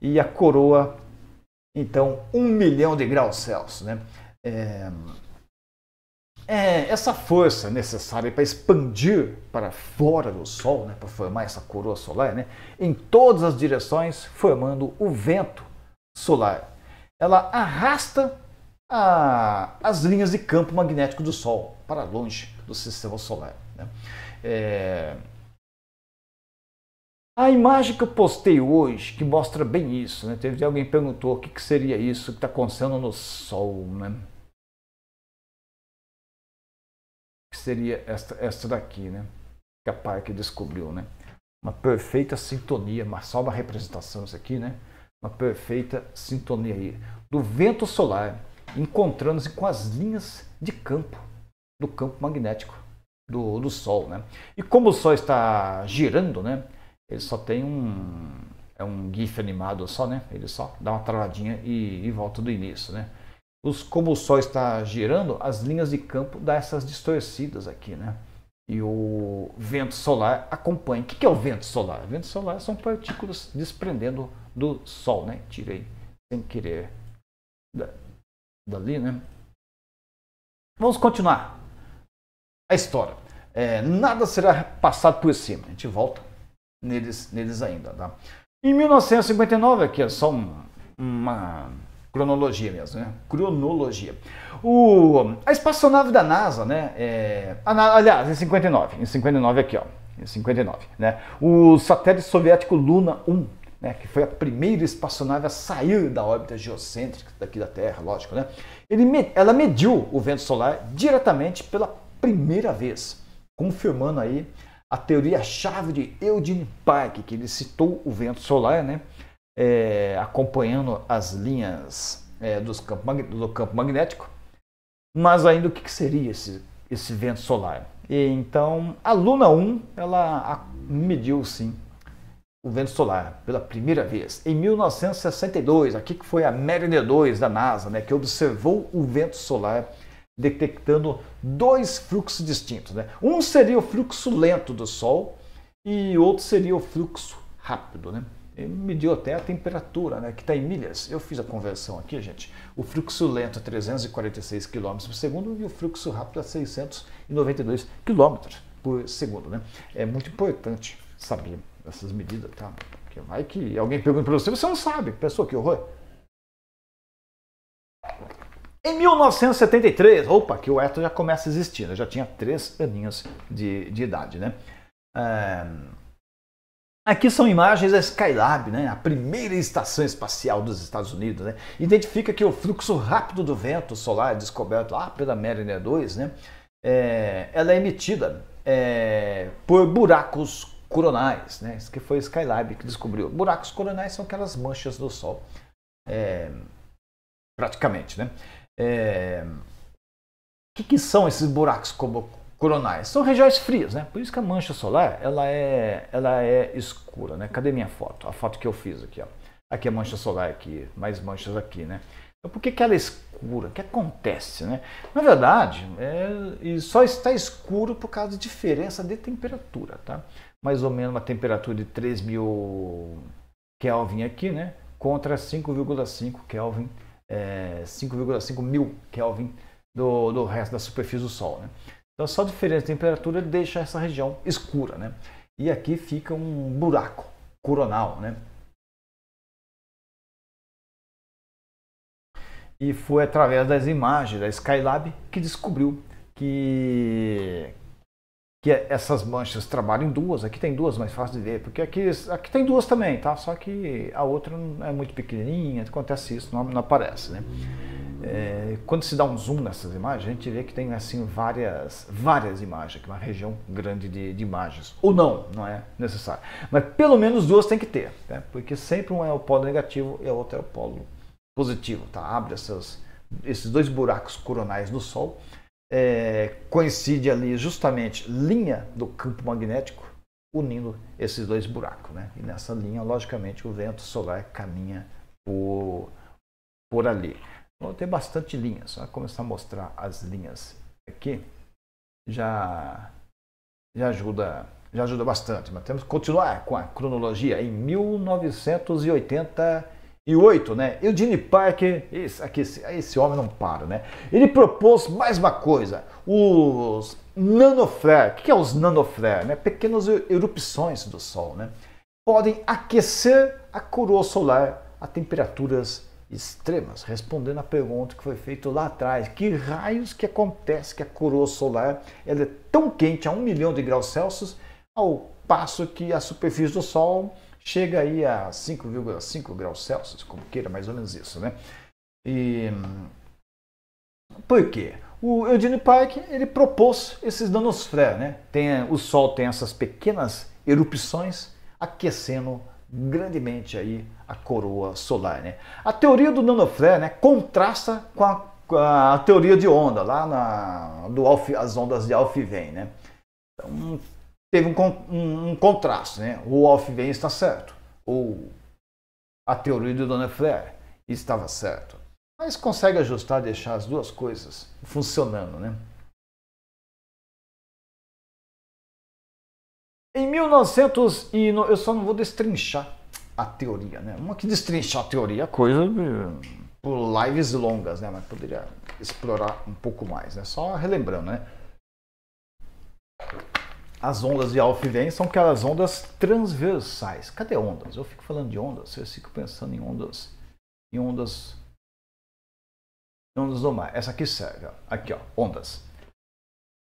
E a coroa, então, 1 um milhão de graus Celsius, né? É, é, essa força necessária para expandir para fora do Sol, né, para formar essa coroa solar, né, em todas as direções, formando o vento solar. Ela arrasta a, as linhas de campo magnético do Sol para longe do sistema solar. Né? É... A imagem que eu postei hoje, que mostra bem isso, né? teve alguém perguntou o que, que seria isso que está acontecendo no Sol. Né? Que seria esta, esta daqui, né? que a Parque descobriu. Né? Uma perfeita sintonia, uma representação isso aqui, né? uma perfeita sintonia aí, do vento solar encontrando-se com as linhas de campo do campo magnético do, do Sol. Né? E como o Sol está girando, né, ele só tem um, é um GIF animado só, né? ele só dá uma travadinha e, e volta do início. Né? Os, como o Sol está girando, as linhas de campo dá essas distorcidas aqui. Né? E o vento solar acompanha. O que é o vento solar? O vento solar são partículas desprendendo do Sol. Né? Tirei sem querer dali, né? Vamos continuar a história. É, nada será passado por cima. A gente volta neles, neles ainda, tá? Em 1959, aqui é só uma, uma cronologia mesmo, né? Cronologia. O, a espaçonave da NASA, né? É, aliás, em 59, em 59 aqui, ó. Em 59, né? O satélite soviético Luna 1 né, que foi a primeira espaçonave a sair da órbita geocêntrica daqui da Terra, lógico, né? Ele, ela mediu o vento solar diretamente pela primeira vez, confirmando aí a teoria-chave de Eugene Pike, que ele citou o vento solar, né? É, acompanhando as linhas é, dos campo, do campo magnético. Mas ainda o que, que seria esse, esse vento solar? E, então, a Luna 1, ela mediu sim o vento solar pela primeira vez em 1962, aqui que foi a Mariner 2 da NASA, né, que observou o vento solar detectando dois fluxos distintos, né? Um seria o fluxo lento do Sol e outro seria o fluxo rápido, né? Ele mediu até a temperatura, né, que está em milhas. Eu fiz a conversão aqui, gente. O fluxo lento é 346 km por segundo e o fluxo rápido é 692 km por segundo. Né? É muito importante saber essas medidas, tá? Porque vai que alguém pergunta para você, você não sabe. Pessoa, que horror. Em 1973, opa, que o Eto já começa a existir, né? já tinha três aninhos de, de idade, né? É... Aqui são imagens da Skylab, né? a primeira estação espacial dos Estados Unidos. Né? Identifica que o fluxo rápido do vento solar é descoberto lá pela Mariner 2, né? É... ela é emitida é... por buracos coronais, né? Isso que foi Skylab que descobriu. Buracos coronais são aquelas manchas do Sol, é, praticamente, né? É, o que, que, são esses buracos coronais? São regiões frias, né? Por isso que a mancha solar ela é, ela é escura, né? Cadê minha foto? A foto que eu fiz aqui, ó. Aqui é mancha solar aqui, mais manchas aqui, né? Então, por que, que ela é escura? O que acontece, né? Na verdade, é, e só está escuro por causa de diferença de temperatura, tá? mais ou menos uma temperatura de 3.000 Kelvin aqui, né? Contra 5,5 Kelvin, é, 5,5 mil Kelvin do, do resto da superfície do Sol, né? Então só a diferença de temperatura deixa essa região escura, né? E aqui fica um buraco coronal, né? E foi através das imagens da Skylab que descobriu que que é, essas manchas trabalham em duas. Aqui tem duas, mais fácil de ver, porque aqui, aqui tem duas também, tá? Só que a outra é muito pequenininha, acontece isso, não, não aparece, né? É, quando se dá um zoom nessas imagens, a gente vê que tem assim várias, várias imagens, uma região grande de, de, imagens. Ou não, não é necessário. Mas pelo menos duas tem que ter, né? porque sempre um é o polo negativo e a outra é o polo positivo, tá? Abre essas, esses dois buracos coronais no Sol é, coincide ali justamente linha do campo magnético unindo esses dois buracos. Né? E nessa linha, logicamente, o vento solar caminha por, por ali. Vão então, ter bastante linhas. Só começar a mostrar as linhas aqui já, já ajuda já ajuda bastante. Mas temos que continuar com a cronologia. Em 1980 e oito, né? Eugene Parker, esse, aqui, esse, esse homem não para, né? Ele propôs mais uma coisa, os nanoflare. O que é os nanoflare? Né? Pequenas erupções do Sol, né? Podem aquecer a coroa solar a temperaturas extremas, respondendo à pergunta que foi feita lá atrás, que raios que acontece que a coroa solar ela é tão quente a um milhão de graus Celsius, ao passo que a superfície do Sol chega aí a 5,5 graus Celsius, como queira, mais ou menos isso, né? E por quê? O Eugene Pike ele propôs esses danos flare, né? Tem, o Sol tem essas pequenas erupções aquecendo grandemente aí a coroa solar, né? A teoria do nanoflare, né, contrasta com a, com a, teoria de onda lá na do Alf, as ondas de Alfvén, né? Então, teve um, um, um contraste, né? O Wolf Wien está certo, ou a teoria do Dona Flair estava certo. Mas consegue ajustar, deixar as duas coisas funcionando, né? Em 1900 e eu só não vou destrinchar a teoria, né? Uma que destrinchar a teoria, é coisa por lives longas, né? Mas poderia explorar um pouco mais, né? Só relembrando, né? as ondas de Alpha-Vem são aquelas ondas transversais. Cadê ondas? Eu fico falando de ondas, eu fico pensando em ondas, em ondas, em ondas do mar. Essa aqui serve, ó. aqui, ó, ondas.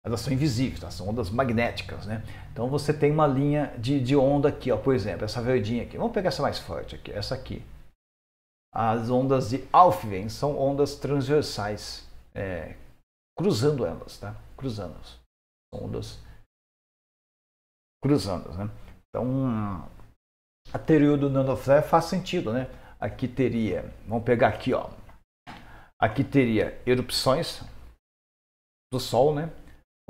Elas são invisíveis, tá? são ondas magnéticas, né? Então você tem uma linha de, de onda aqui, ó, por exemplo, essa verdinha aqui. Vamos pegar essa mais forte aqui, essa aqui. As ondas de Alpha-Vem são ondas transversais, é, cruzando elas, tá? Cruzando. -as. Ondas cruzando. Né? Então, a teoria do nanoflare faz sentido, né? Aqui teria, vamos pegar aqui, ó. Aqui teria erupções do Sol, né?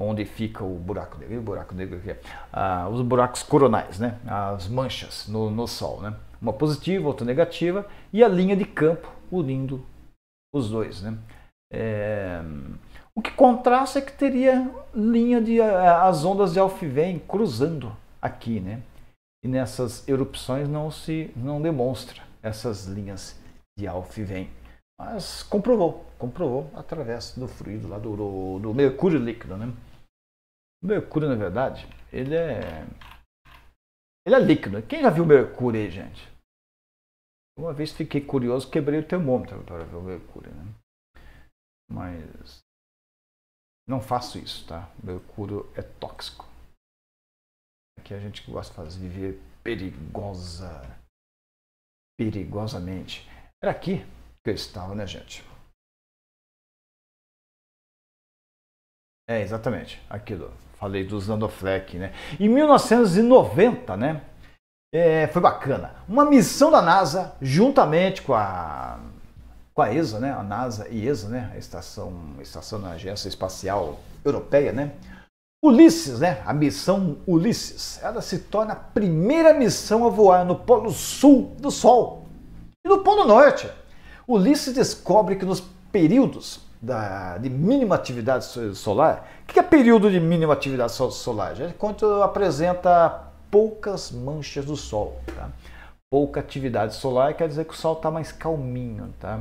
Onde fica o buraco negro, o buraco negro aqui, ah, os buracos coronais, né? As manchas no, no Sol, né? Uma positiva, outra negativa e a linha de campo unindo os dois, né? É... O que contrasta é que teria linha de eh, as ondas de Alfvén cruzando aqui, né? E nessas erupções não se não demonstra essas linhas de Alfvén. Mas comprovou, comprovou através do fluido lá do, do, do mercúrio líquido, né? O mercúrio, na verdade, ele é ele é líquido. Quem já viu mercúrio aí, gente? Uma vez fiquei curioso, quebrei o termômetro para ver o mercúrio, né? Mas não faço isso, tá? Mercúrio é tóxico. Aqui a gente que gosta de fazer viver perigosa. Perigosamente. Era aqui que eu estava, né, gente? É, exatamente. Aquilo. falei dos Landofleck, né? Em 1990, né? É, foi bacana. Uma missão da NASA, juntamente com a com a ESA, né, a NASA e ESA, né, a estação, a estação da Agência Espacial Europeia, né, Ulisses, né, a missão Ulisses, ela se torna a primeira missão a voar no Polo Sul do Sol e no Polo Norte. Ulisses descobre que nos períodos da, de mínima atividade solar, o que é período de mínima atividade solar? É quando apresenta poucas manchas do Sol, tá? pouca atividade solar, quer dizer que o Sol está mais calminho, tá?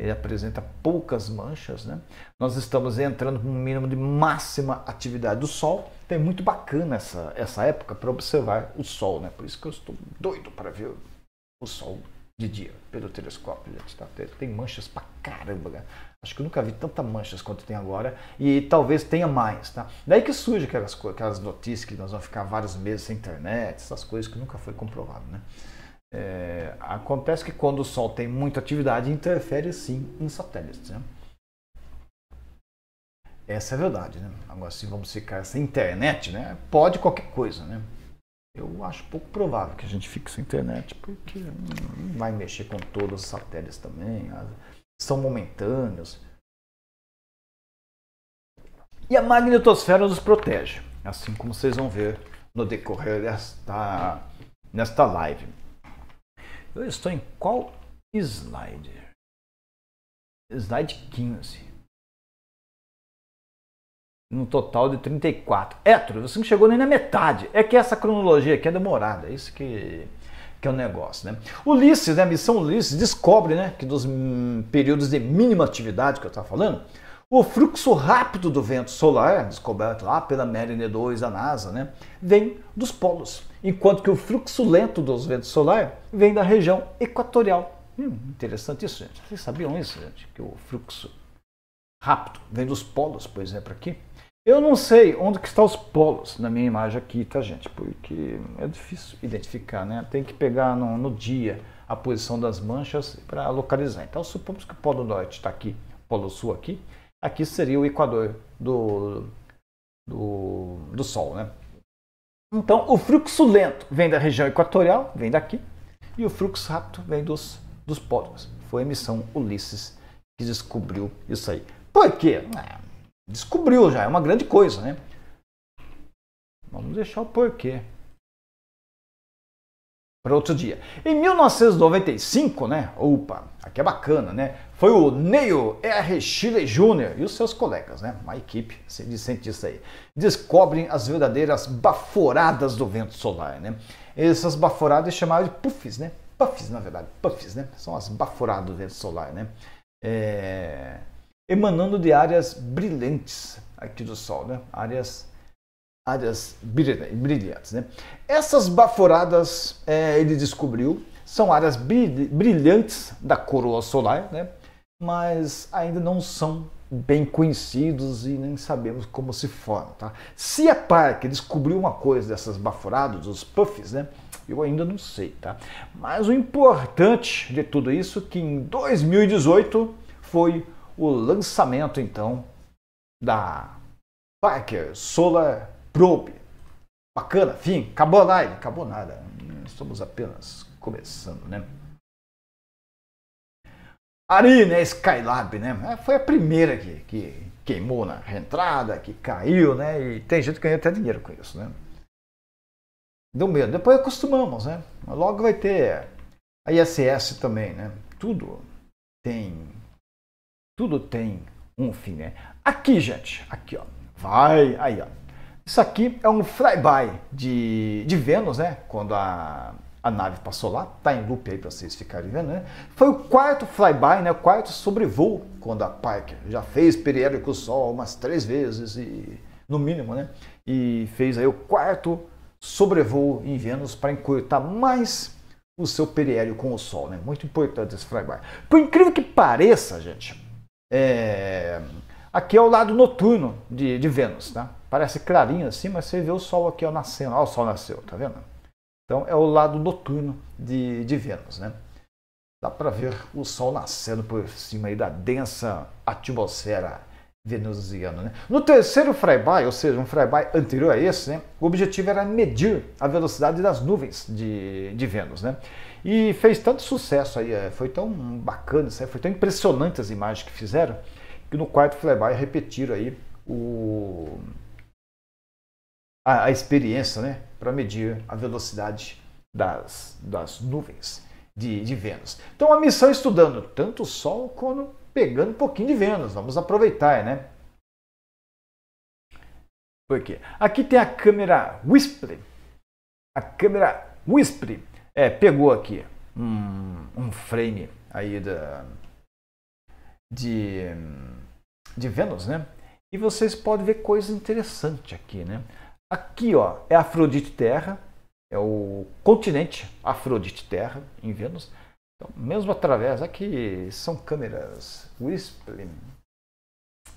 ele apresenta poucas manchas. Né? Nós estamos entrando com um mínimo de máxima atividade do Sol. Então é muito bacana essa, essa época para observar o Sol. Né? Por isso que eu estou doido para ver o Sol de dia pelo telescópio. Tá? Tem manchas para caramba. Cara. Acho que eu nunca vi tantas manchas quanto tem agora e talvez tenha mais. Tá? Daí que surge aquelas, aquelas notícias que nós vamos ficar vários meses sem internet, essas coisas que nunca foi comprovado. Né? É, acontece que quando o Sol tem muita atividade, interfere sim em satélites. Né? Essa é a verdade. Né? Agora, se vamos ficar sem internet, né? pode qualquer coisa. Né? Eu acho pouco provável que a gente fique sem internet, porque não vai mexer com todos os satélites também. São momentâneos. E a magnetosfera nos protege, assim como vocês vão ver no decorrer desta, nesta live. Eu estou em qual slide? Slide 15. No total de 34. Hétero, é, você não chegou nem na metade. É que essa cronologia aqui é demorada. É isso que, que é o um negócio, né? Ulisses, né? A missão Ulisses descobre, né? Que dos períodos de mínima atividade que eu estava falando, o fluxo rápido do vento solar, descoberto lá pela Mariner 2 da NASA, né? Vem dos polos enquanto que o fluxo lento dos ventos solar vem da região equatorial. Hum, interessante isso, gente. Vocês sabiam isso, gente? Que o fluxo rápido vem dos polos, por é, exemplo, aqui. Eu não sei onde que estão os polos na minha imagem aqui, tá, gente? Porque é difícil identificar, né? Tem que pegar no, no dia a posição das manchas para localizar. Então, supomos que o polo norte está aqui, o polo sul aqui. Aqui seria o equador do, do, do Sol, né? Então, o fluxo lento vem da região equatorial, vem daqui, e o fluxo rápido vem dos, dos polos. Foi a missão Ulisses que descobriu isso aí. Por quê? É, descobriu já, é uma grande coisa, né? Vamos deixar o porquê para outro dia. Em 1995, né? Opa, aqui é bacana, né? Foi o Neil R. Chile Jr. e os seus colegas, né? Uma equipe assim, de cientistas aí. Descobrem as verdadeiras baforadas do vento solar, né? Essas baforadas chamadas de puffs, né? Puffs, na verdade, puffs, né? São as baforadas do vento solar, né? É... Emanando de áreas brilhantes aqui do Sol, né? Áreas áreas brilhantes. Né? Essas baforadas, é, ele descobriu, são áreas brilhantes da coroa solar, né? mas ainda não são bem conhecidos e nem sabemos como se formam. Tá? Se a Parker descobriu uma coisa dessas baforadas, os puffs, né? eu ainda não sei. Tá? Mas o importante de tudo isso é que em 2018 foi o lançamento então da Parker Solar Probe. Bacana, fim, acabou a live. Acabou nada. Estamos apenas começando, né? Ari, né? Skylab, né? É, foi a primeira que, que queimou na reentrada, que caiu, né? E tem gente que ganha até dinheiro com isso, né? Deu medo. Depois acostumamos, né? Logo vai ter a ISS também, né? Tudo tem. Tudo tem um fim, né? Aqui, gente. Aqui, ó. Vai. Aí, ó. Isso aqui é um flyby de, de Vênus, né? Quando a, a nave passou lá, tá em loop aí para vocês ficarem vendo, né? Foi o quarto flyby, né? O quarto sobrevoo quando a Parker já fez periélio com o Sol umas três vezes e no mínimo, né? E fez aí o quarto sobrevoo em Vênus para encurtar mais o seu periélio com o Sol, né? Muito importante esse flyby. Por incrível que pareça, gente, é... Aqui é o lado noturno de, de Vênus, tá? Parece clarinho assim, mas você vê o Sol aqui ó, nascendo. Olha o Sol nasceu, tá vendo? Então é o lado noturno de, de Vênus, né? Dá para ver o Sol nascendo por cima aí da densa atmosfera venusiana. Né? No terceiro flyby, ou seja, um flyby anterior a esse, né? o objetivo era medir a velocidade das nuvens de, de Vênus. Né? E fez tanto sucesso aí, é, foi tão bacana, foi tão impressionante as imagens que fizeram, que no quarto flyby ah, repetiram aí o, a, a experiência né, para medir a velocidade das, das nuvens de, de Vênus. Então, a missão é estudando tanto o Sol quanto pegando um pouquinho de Vênus. Vamos aproveitar, né? Por quê? Aqui tem a câmera Whisper. A câmera Whisper é, pegou aqui um, um frame aí da, de, de Vênus, né? E vocês podem ver coisa interessante aqui, né? Aqui, ó, é Afrodite Terra, é o continente Afrodite Terra em Vênus. Então, mesmo através, aqui são câmeras Whispling.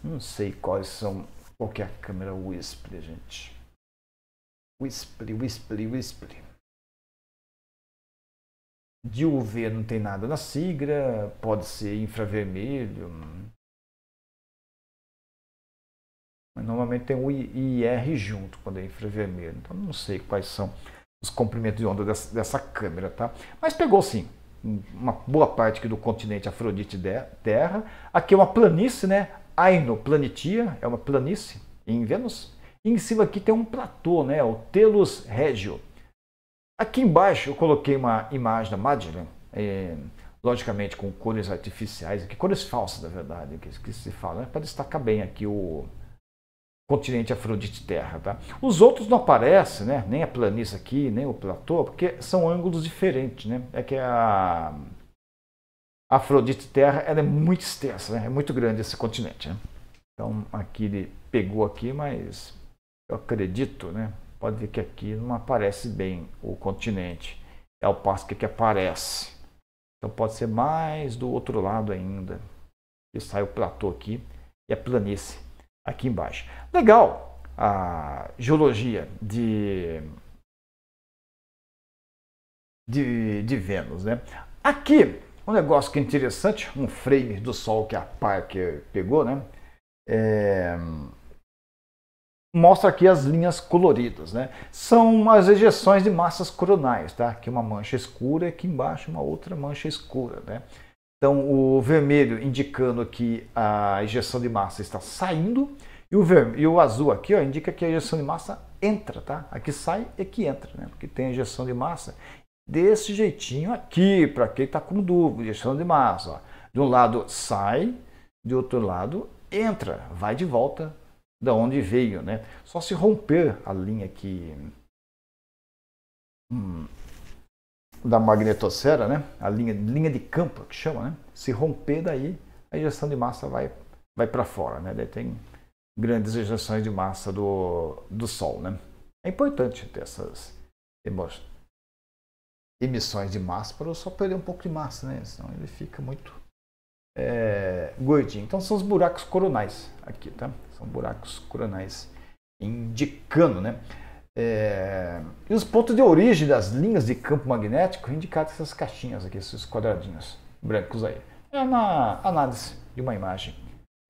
Não sei quais são, qual é a câmera Whispling, gente. Whispling, Whispling, Whispling de UV não tem nada na sigla, pode ser infravermelho. Mas normalmente tem o IR junto quando é infravermelho. Então não sei quais são os comprimentos de onda dessa, dessa câmera, tá? Mas pegou sim uma boa parte aqui do continente Afrodite Terra. Aqui é uma planície, né? Aino Planitia, é uma planície em Vênus. E em cima aqui tem um platô, né? O Telus Regio. Aqui embaixo eu coloquei uma imagem da Madeline, é, logicamente com cores artificiais, aqui, cores falsas, na verdade, que, que se fala, né, para destacar bem aqui o continente Afrodite Terra. Tá? Os outros não aparecem, né, nem a planície aqui, nem o platô, porque são ângulos diferentes. Né? É que a Afrodite Terra ela é muito extensa, né? é muito grande esse continente. Né? Então aqui ele pegou aqui, mas eu acredito, né? pode ver que aqui não aparece bem o continente. É o passo que aqui aparece. Então pode ser mais do outro lado ainda. E sai o platô aqui e a planície aqui embaixo. Legal a geologia de, de, de Vênus. Né? Aqui, um negócio que é interessante, um frame do Sol que a Parker pegou, né? É mostra aqui as linhas coloridas, né? São as ejeções de massas coronais, tá? Aqui uma mancha escura e aqui embaixo uma outra mancha escura, né? Então o vermelho indicando que a ejeção de massa está saindo e o, vermelho, e o azul aqui ó, indica que a ejeção de massa entra, tá? Aqui sai e aqui entra, né? Porque tem a ejeção de massa desse jeitinho aqui, para quem está com dúvida, ejeção de massa, ó. De um lado sai, de outro lado entra, vai de volta da onde veio, né? Só se romper a linha que hum, da magnetosfera, né? A linha, linha de campo que chama, né? Se romper daí, a injeção de massa vai vai para fora, né? Daí tem grandes injeções de massa do, do Sol, né? É importante ter essas emissões de massa para o Sol perder um pouco de massa, né? Senão ele fica muito é, gordinho. Então são os buracos coronais aqui, tá? São buracos coronais indicando, né? É, e os pontos de origem das linhas de campo magnético é indicados essas caixinhas aqui, esses quadradinhos brancos aí. É uma análise de uma imagem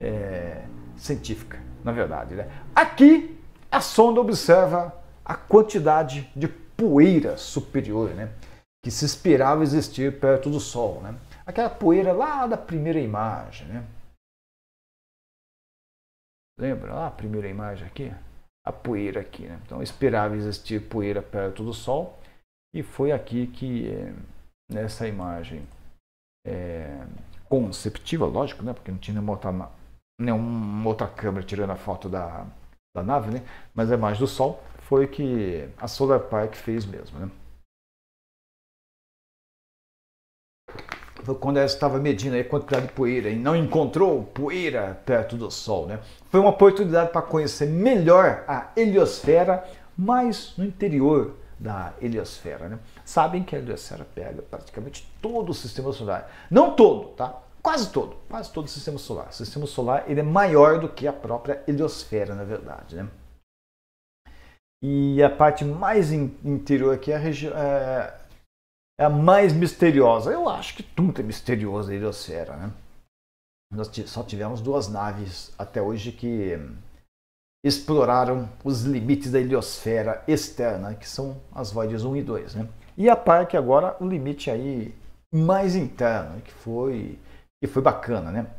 é, científica, na verdade. Né? Aqui a sonda observa a quantidade de poeira superior né, que se esperava existir perto do Sol. Né? aquela poeira lá da primeira imagem, né? Lembra lá a primeira imagem aqui? A poeira aqui, né? Então esperava existir poeira perto do Sol e foi aqui que eh, nessa imagem é, conceptiva, lógico, né? Porque não tinha nenhuma outra, nenhuma outra câmera tirando a foto da, da nave, né? Mas a imagem do Sol foi que a Solar Park fez mesmo, né? quando ela estava medindo a quantidade de poeira e não encontrou poeira perto do Sol. Né? Foi uma oportunidade para conhecer melhor a heliosfera, mas no interior da heliosfera. Né? Sabem que a heliosfera pega praticamente todo o sistema solar. Não todo, tá? Quase todo, quase todo o sistema solar. O sistema solar ele é maior do que a própria heliosfera, na verdade. Né? E a parte mais interior aqui é a região. É é a mais misteriosa. Eu acho que tudo é misterioso em heliosfera, né? Nós só tivemos duas naves até hoje que exploraram os limites da heliosfera externa, que são as voids 1 e 2, né? E a parte agora o limite aí mais interno, que foi que foi bacana, né?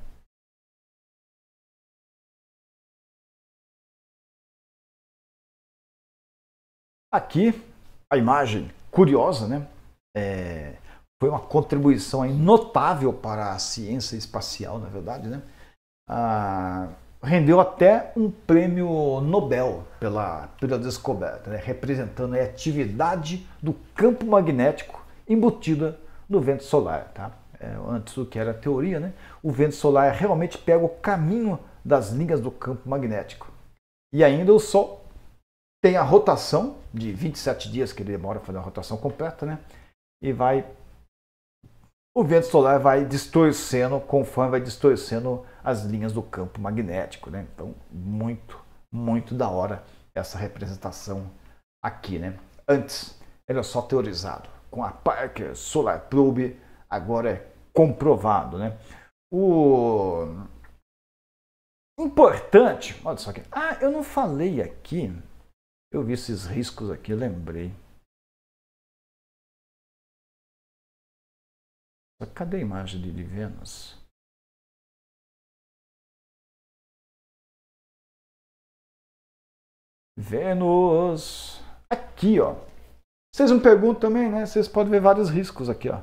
Aqui a imagem curiosa, né? é, foi uma contribuição notável para a ciência espacial, na é verdade, né? Ah, rendeu até um prêmio Nobel pela, pela descoberta, né? representando a atividade do campo magnético embutida no vento solar. Tá? É, antes do que era teoria, né? o vento solar realmente pega o caminho das linhas do campo magnético. E ainda o Sol tem a rotação de 27 dias que ele demora para fazer a rotação completa, né? e vai. O vento solar vai distorcendo, conforme vai distorcendo as linhas do campo magnético, né? Então, muito, muito da hora essa representação aqui, né? Antes era só teorizado, com a Parker Solar Probe agora é comprovado, né? O importante, olha só aqui. Ah, eu não falei aqui. Eu vi esses riscos aqui, lembrei. cadê a imagem de, de Vênus? Vênus! Aqui, ó. Vocês me perguntam também, né? Vocês podem ver vários riscos aqui, ó.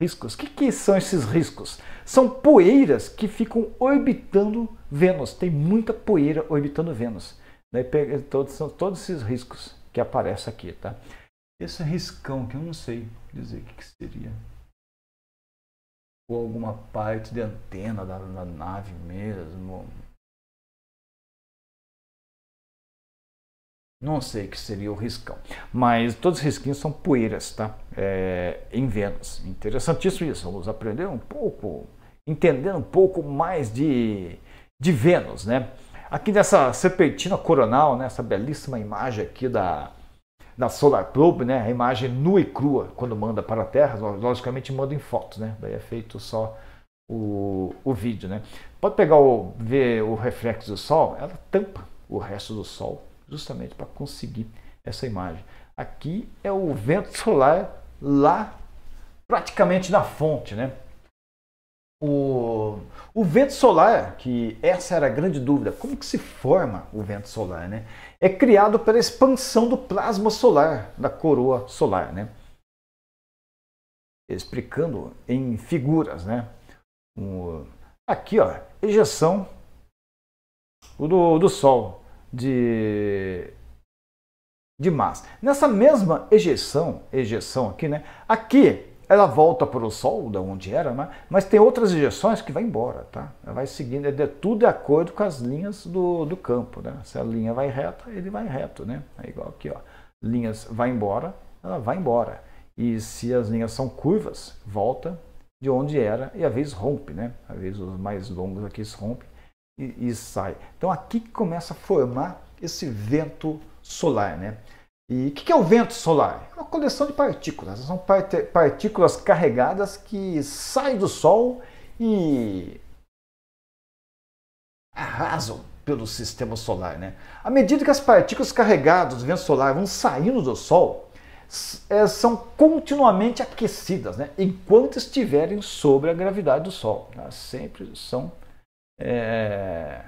Riscos. O que, que são esses riscos? São poeiras que ficam orbitando Vênus. Tem muita poeira orbitando Vênus. Daí né? pega, todos, são todos esses riscos que aparecem aqui, tá? Esse riscão que eu não sei dizer o que, que seria ou alguma parte de antena da, da nave mesmo. Não sei que seria o riscão, mas todos os risquinhos são poeiras, tá? É, em Vênus. Interessantíssimo isso. Vamos aprender um pouco, entender um pouco mais de, de Vênus, né? Aqui nessa serpentina coronal, né? Essa belíssima imagem aqui da, na Solar Probe, né, a imagem nua e crua, quando manda para a Terra, logicamente manda em fotos, né? Daí é feito só o, o vídeo, né? Pode pegar o ver o reflexo do Sol, ela tampa o resto do Sol, justamente para conseguir essa imagem. Aqui é o vento solar lá praticamente na fonte, né? O, o vento solar, que essa era a grande dúvida, como que se forma o vento solar, né? é criado pela expansão do plasma solar, da coroa solar, né? Explicando em figuras, né? Um, aqui, ó, ejeção do, do Sol de, de massa. Nessa mesma ejeção, ejeção aqui, né? Aqui ela volta para o sol, da onde era, né? mas tem outras injeções que vai embora, tá? Ela vai seguindo, é de, tudo de acordo com as linhas do, do campo, né? Se a linha vai reta, ele vai reto, né? É igual aqui, ó. Linhas vai embora, ela vai embora. E se as linhas são curvas, volta de onde era e às vezes rompe, né? Às vezes os mais longos aqui rompem e, e sai. Então aqui que começa a formar esse vento solar, né? E o que, que é o vento solar? É uma coleção de partículas. São partículas carregadas que saem do Sol e arrasam pelo sistema solar. Né? À medida que as partículas carregadas do vento solar vão saindo do Sol, é, são continuamente aquecidas, né? enquanto estiverem sobre a gravidade do Sol. Elas né? Sempre são é...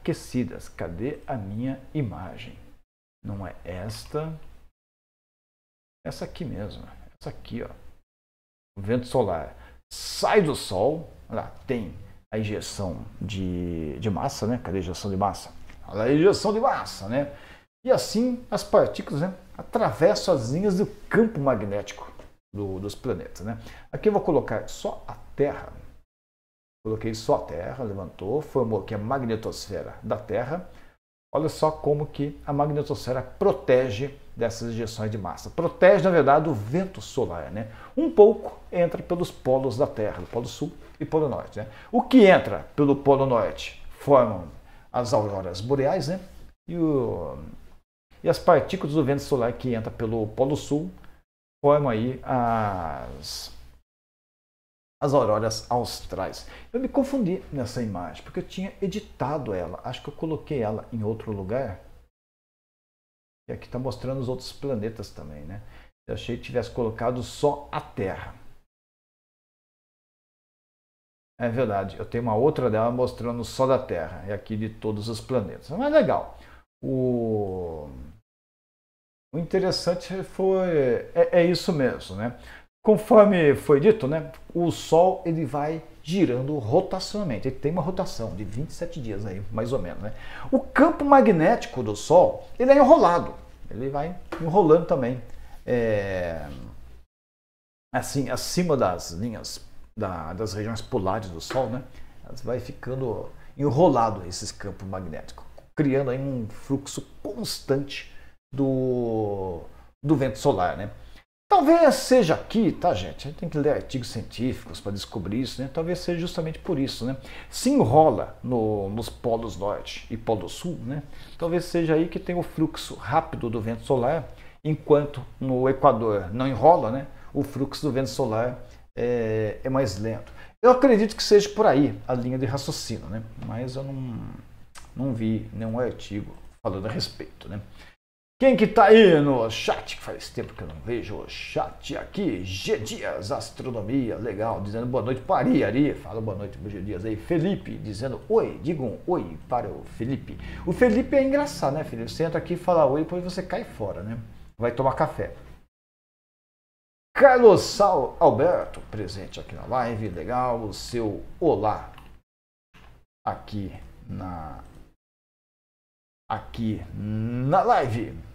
aquecidas. Cadê a minha imagem? Não é esta. Essa aqui mesmo. Essa aqui, ó. O vento solar sai do Sol. Olha lá, tem a injeção de, de massa, né? Cadê a injeção de massa? Olha a injeção de massa, né? E assim as partículas né, atravessam as linhas do campo magnético do, dos planetas. Né? Aqui eu vou colocar só a Terra. Coloquei só a Terra, levantou, formou aqui a magnetosfera da Terra. Olha só como que a magnetosfera protege dessas injeções de massa. Protege, na verdade, o vento solar, né? Um pouco entra pelos polos da Terra, Polo Sul e Polo Norte, né? O que entra pelo Polo Norte formam as auroras boreais, né? E, o... e as partículas do vento solar que entra pelo Polo Sul formam aí as as auroras austrais. Eu me confundi nessa imagem, porque eu tinha editado ela. Acho que eu coloquei ela em outro lugar. E aqui está mostrando os outros planetas também, né? Eu achei que tivesse colocado só a Terra. É verdade, eu tenho uma outra dela mostrando só da Terra e aqui de todos os planetas. Mas legal. O, o interessante foi. É, é isso mesmo, né? Conforme foi dito, né, o Sol ele vai girando rotacionalmente. Ele tem uma rotação de 27 dias aí, mais ou menos. Né? O campo magnético do Sol ele é enrolado, ele vai enrolando também, é, assim acima das linhas da, das regiões polares do Sol, né? Vai ficando enrolado esses campos magnéticos, criando aí um fluxo constante do, do vento solar, né? Talvez seja aqui, tá, gente? A gente tem que ler artigos científicos para descobrir isso, né? Talvez seja justamente por isso, né? Se enrola no, nos polos norte e polo sul, né? Talvez seja aí que tem o fluxo rápido do vento solar, enquanto no Equador não enrola, né? O fluxo do vento solar é, é mais lento. Eu acredito que seja por aí a linha de raciocínio, né? Mas eu não, não vi nenhum artigo falando a respeito, né? Quem que tá aí no chat? Que faz tempo que eu não vejo o chat aqui. G Dias, Astronomia, legal, dizendo boa noite para Ari. Fala boa noite pro G Dias aí. Felipe, dizendo oi, diga um oi para o Felipe. O Felipe é engraçado, né, Felipe? Você entra aqui e fala oi, depois você cai fora, né? Vai tomar café. Carlos Sal Alberto, presente aqui na live, legal, o seu olá aqui na aqui na live.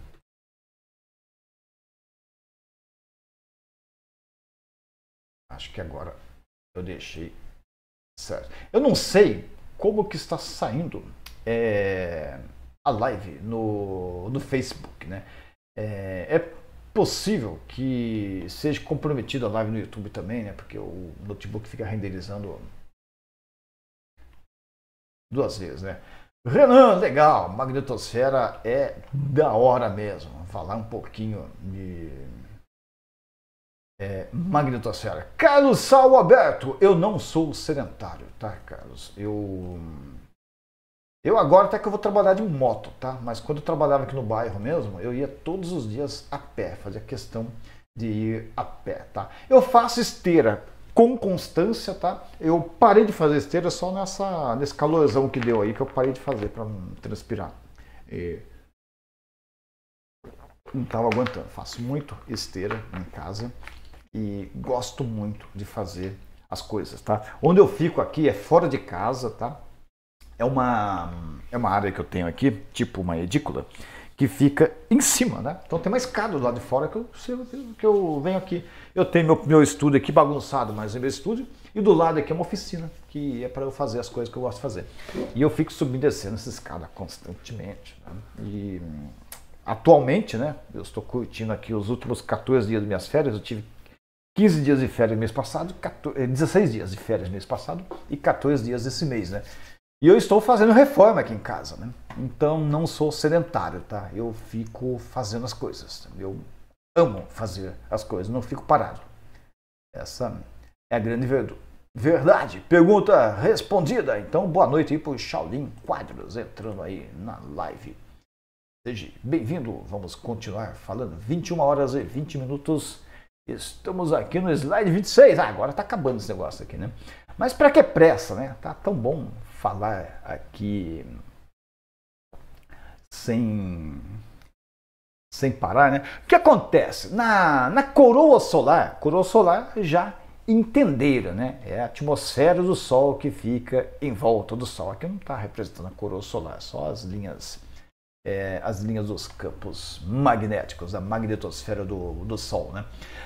Acho que agora eu deixei certo. Eu não sei como que está saindo é, a live no, no Facebook, né? É, é, possível que seja comprometida a live no YouTube também, né? Porque o notebook fica renderizando duas vezes, né? Renan, legal, magnetosfera é da hora mesmo. Falar um pouquinho de é, magnetosfera. Carlos Sal Alberto, eu não sou sedentário, tá, Carlos? Eu. Eu agora até que eu vou trabalhar de moto, tá? Mas quando eu trabalhava aqui no bairro mesmo, eu ia todos os dias a pé, fazia questão de ir a pé, tá? Eu faço esteira com constância, tá? Eu parei de fazer esteira só nessa nesse calorzão que deu aí que eu parei de fazer para transpirar. E não estava aguentando. Faço muito esteira em casa e gosto muito de fazer as coisas, tá? Onde eu fico aqui é fora de casa, tá? É uma, é uma área que eu tenho aqui, tipo uma edícula, que fica em cima, né? Então tem uma escada do lado de fora que eu, que eu venho aqui. Eu tenho meu, meu estúdio aqui bagunçado, mas é meu estúdio. E do lado aqui é uma oficina, que é para eu fazer as coisas que eu gosto de fazer. E eu fico subindo e descendo essa escada constantemente. Né? E hum, atualmente, né? Eu estou curtindo aqui os últimos 14 dias de minhas férias. Eu tive 15 dias de férias mês passado, 14, 16 eh, dias de férias mês passado e 14 dias desse mês, né? E eu estou fazendo reforma aqui em casa, né? Então não sou sedentário, tá? Eu fico fazendo as coisas. Eu amo fazer as coisas, não fico parado. Essa é a grande verdade. Pergunta respondida. Então boa noite aí o Shaolin Quadros entrando aí na live. Seja bem-vindo. Vamos continuar falando. 21 horas e 20 minutos Estamos aqui no slide 26. Ah, agora está acabando esse negócio aqui, né? Mas para que pressa, né? Tá tão bom falar aqui sem sem parar, né? O que acontece? Na, na coroa solar, coroa solar já entenderam, né? É a atmosfera do Sol que fica em volta do Sol. Aqui não está representando a coroa solar, só as linhas é, as linhas dos campos magnéticos, da magnetosfera do, do Sol. Né?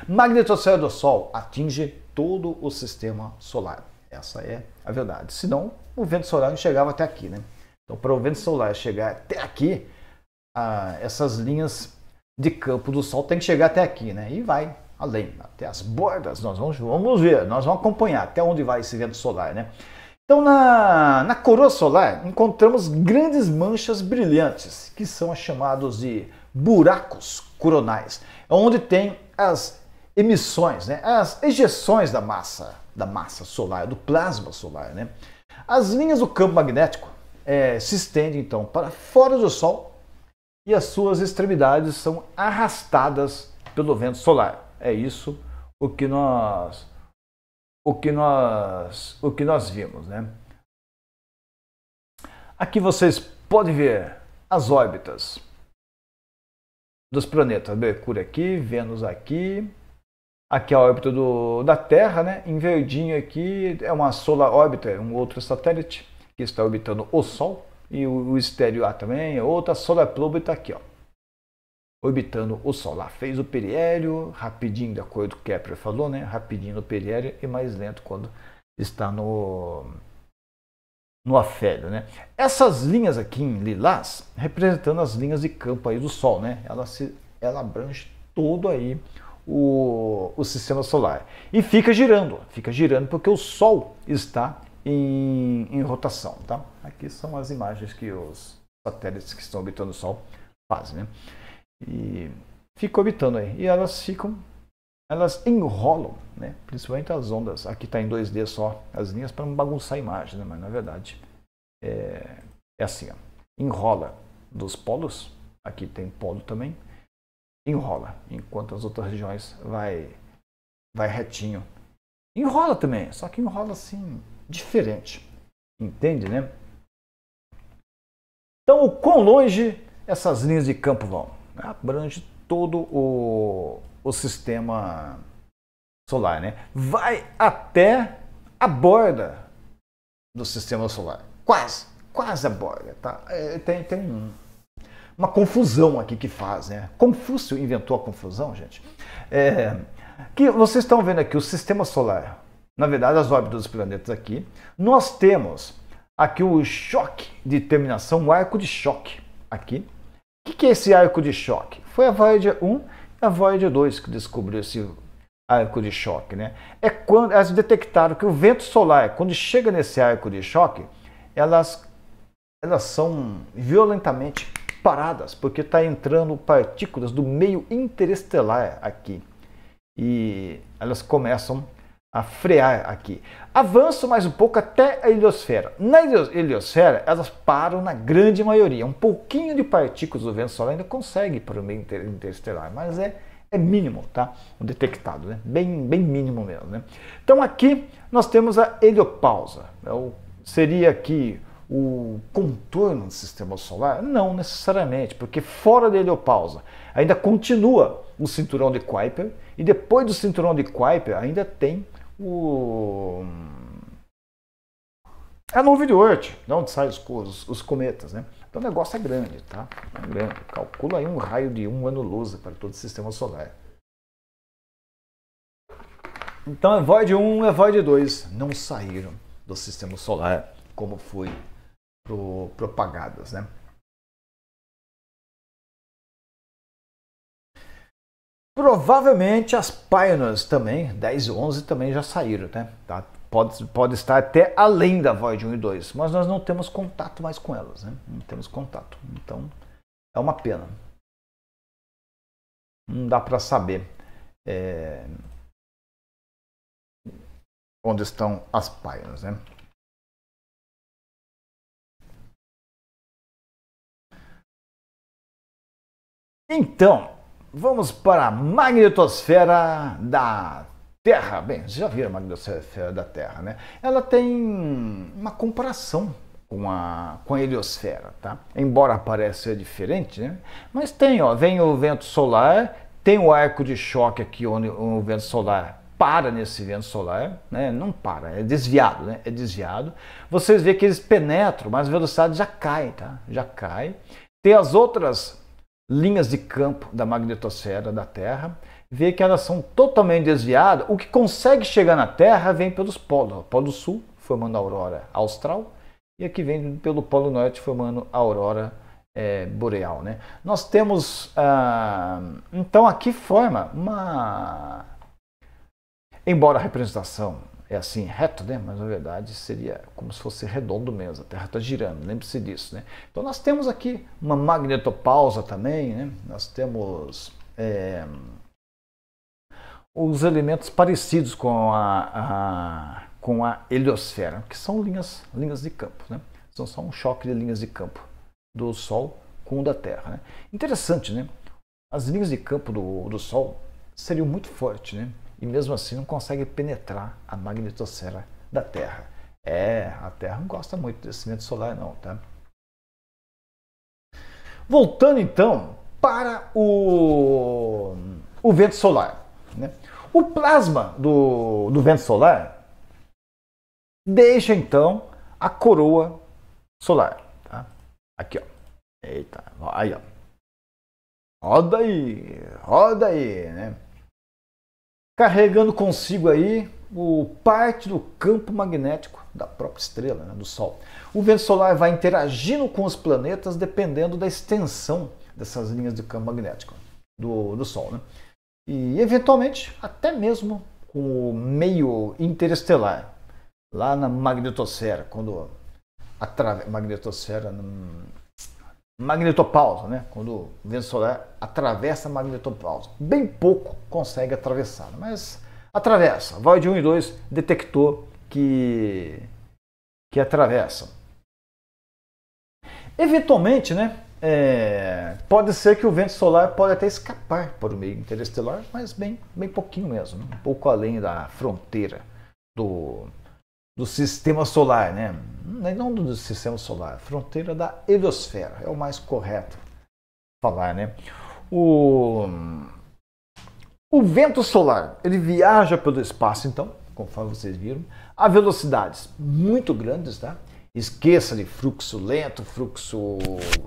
Magnetosfera do Sol atinge todo o sistema solar. Essa é a verdade. Senão, o vento solar não chegava até aqui. Né? Então, para o vento solar chegar até aqui, a, ah, essas linhas de campo do Sol tem que chegar até aqui, né? E vai além, até as bordas. Nós vamos, vamos ver, nós vamos acompanhar até onde vai esse vento solar, né? Então, na, na coroa solar, encontramos grandes manchas brilhantes, que são chamados de buracos coronais, onde tem as emissões, né? as ejeções da massa, da massa solar, do plasma solar. Né? As linhas do campo magnético é, se estendem então para fora do Sol e as suas extremidades são arrastadas pelo vento solar. É isso o que nós o que nós, o que nós vimos. Né? Aqui vocês podem ver as órbitas dos planetas. Mercúrio aqui, Vênus aqui. Aqui é a órbita do, da Terra, né? em verdinho aqui é uma solar órbita, é um outro satélite que está orbitando o Sol. E o, o estéreo A também, outra solar probe está aqui. Ó orbitando o Sol. Lá fez o periélio, rapidinho, de acordo com o Kepler falou, né? Rapidinho no periélio e mais lento quando está no no afélio, né? Essas linhas aqui em lilás representando as linhas de campo aí do Sol, né? Ela se ela abrange todo aí o, o sistema solar e fica girando, fica girando porque o Sol está em, em rotação, tá? Aqui são as imagens que os satélites que estão orbitando o Sol fazem, né? E fica habitando aí. E elas ficam, elas enrolam, né? principalmente as ondas. Aqui está em 2D só as linhas para não bagunçar a imagem, né? mas na verdade é, é assim: ó. enrola dos polos, aqui tem polo também, enrola, enquanto as outras regiões vai, vai retinho. Enrola também, só que enrola assim, diferente. Entende, né? Então, o quão longe essas linhas de campo vão? abrange todo o, o sistema solar, né? Vai até a borda do sistema solar, quase, quase a borda, tá? É, tem tem um, uma confusão aqui que faz, né? Confúcio inventou a confusão, gente. É, que vocês estão vendo aqui o sistema solar, na verdade as órbitas dos planetas aqui, nós temos aqui o choque de terminação, o arco de choque aqui, o que é esse arco de choque? Foi a Voyager 1 e a Voyager 2 que descobriu esse arco de choque. Né? É quando elas detectaram que o vento solar, quando chega nesse arco de choque, elas, elas são violentamente paradas, porque está entrando partículas do meio interestelar aqui. E elas começam a frear aqui. Avanço mais um pouco até a heliosfera. Na heliosfera, elas param na grande maioria. Um pouquinho de partículas do vento solar ainda consegue para o meio interestelar, mas é, é mínimo, tá? O detectado, né? Bem, bem mínimo mesmo, né? Então aqui nós temos a heliopausa. É seria aqui o contorno do sistema solar? Não necessariamente, porque fora da heliopausa ainda continua o cinturão de Kuiper e depois do cinturão de Kuiper ainda tem o a é nuvem de Oort, de onde saem os, os, os, cometas, né? Então o negócio é grande, tá? É grande. Calcula aí um raio de um ano-luz para todo o sistema solar. Então é Void 1 e é Void 2 não saíram do sistema solar como foi pro, propagadas, né? Provavelmente as Pioneers também, 10 e 11 também já saíram, né? Tá? Pode, pode estar até além da Void 1 e 2, mas nós não temos contato mais com elas, né? Não temos contato. Então é uma pena. Não dá para saber é... onde estão as Pioneers, né? Então, Vamos para a magnetosfera da Terra. Bem, vocês já viram a magnetosfera da Terra, né? Ela tem uma comparação com a, com a heliosfera, tá? Embora pareça diferente, né? Mas tem, ó, vem o vento solar, tem o arco de choque aqui onde o vento solar para nesse vento solar, né? Não para, é desviado, né? É desviado. Vocês vê que eles penetram, mas a velocidade já cai, tá? Já cai. Tem as outras linhas de campo da magnetosfera da Terra, vê que elas são totalmente desviadas. O que consegue chegar na Terra vem pelos polos, polo sul, formando a aurora austral, e aqui vem pelo polo norte, formando a aurora é, boreal. Né? Nós temos, ah, então, aqui forma uma. Embora a representação é assim reto, né? mas na verdade seria como se fosse redondo mesmo, a Terra está girando, lembre-se disso. Né? Então nós temos aqui uma magnetopausa também, né? nós temos é, os elementos parecidos com a, a, com a heliosfera, que são linhas, linhas de campo, né? são só um choque de linhas de campo do Sol com o da Terra. Né? Interessante, né? As linhas de campo do, do Sol seriam muito fortes, né? e mesmo assim não consegue penetrar a magnetosfera da Terra. É, a Terra não gosta muito desse vento solar não, tá? Voltando então para o, o vento solar. Né? O plasma do, do vento solar deixa então a coroa solar. Tá? Aqui, ó. Eita, aí, ó. Roda aí, roda aí, né? carregando consigo aí o parte do campo magnético da própria estrela, né, do Sol. O vento solar vai interagindo com os planetas dependendo da extensão dessas linhas de campo magnético do, do Sol. Né? E, eventualmente, até mesmo com o meio interestelar, lá na magnetosfera, quando a magnetosfera hum, magnetopausa, né? quando o vento solar atravessa a magnetopausa. Bem pouco consegue atravessar, mas atravessa. Vai de 1 e 2 detectou que, que atravessa. Eventualmente, né, é, pode ser que o vento solar pode até escapar para o meio interestelar, mas bem, bem pouquinho mesmo, né? um pouco além da fronteira do, do sistema solar, né? Não do sistema solar, fronteira da heliosfera, é o mais correto falar, né? O, o vento solar, ele viaja pelo espaço, então, conforme vocês viram, a velocidades muito grandes, tá? Esqueça de fluxo lento, fluxo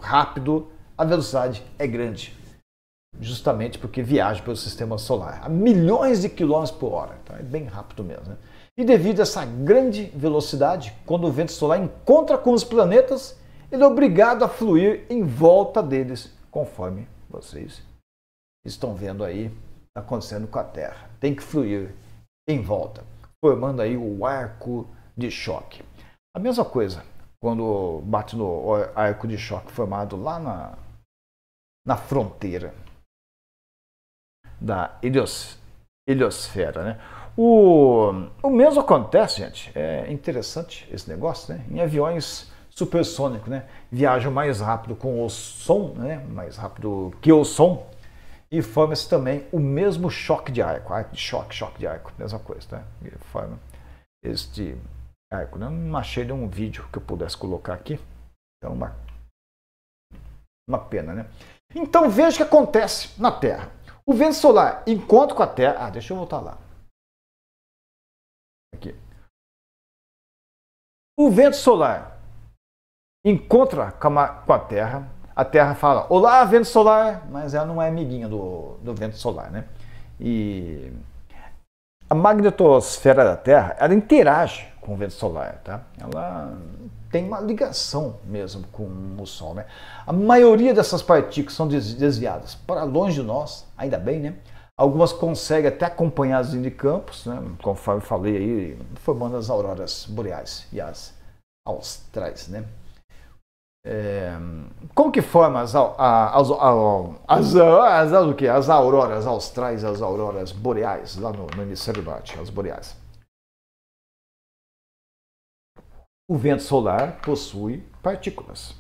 rápido, a velocidade é grande, justamente porque viaja pelo sistema solar, a milhões de quilômetros por hora, tá? É bem rápido mesmo, né? E devido a essa grande velocidade, quando o vento solar encontra com os planetas, ele é obrigado a fluir em volta deles, conforme vocês estão vendo aí acontecendo com a Terra. Tem que fluir em volta, formando aí o arco de choque. A mesma coisa quando bate no arco de choque formado lá na, na fronteira da helios, heliosfera, né? O, o mesmo acontece, gente. É interessante esse negócio, né? Em aviões supersônicos, né? Viajam mais rápido com o som, né? Mais rápido que o som. E forma-se também o mesmo choque de arco. choque, choque de arco. Mesma coisa, né? E forma este arco. Né? Não achei nenhum vídeo que eu pudesse colocar aqui. Então, uma, uma pena, né? Então, veja o que acontece na Terra. O vento solar encontra com a Terra... Ah, deixa eu voltar lá. O vento solar encontra com a Terra. A Terra fala: Olá, vento solar! Mas ela não é amiguinha do, do vento solar, né? E a magnetosfera da Terra ela interage com o vento solar, tá? Ela tem uma ligação mesmo com o Sol, né? A maioria dessas partículas são desviadas para longe de nós, ainda bem, né? Algumas conseguem até acompanhar as indicampos, né? conforme falei aí, formando as auroras boreais e as austrais. Né? É, como que forma as, as, as, as, as, o que? as auroras austrais, as auroras boreais, lá no, no hemisfério norte, as boreais? O vento solar possui partículas.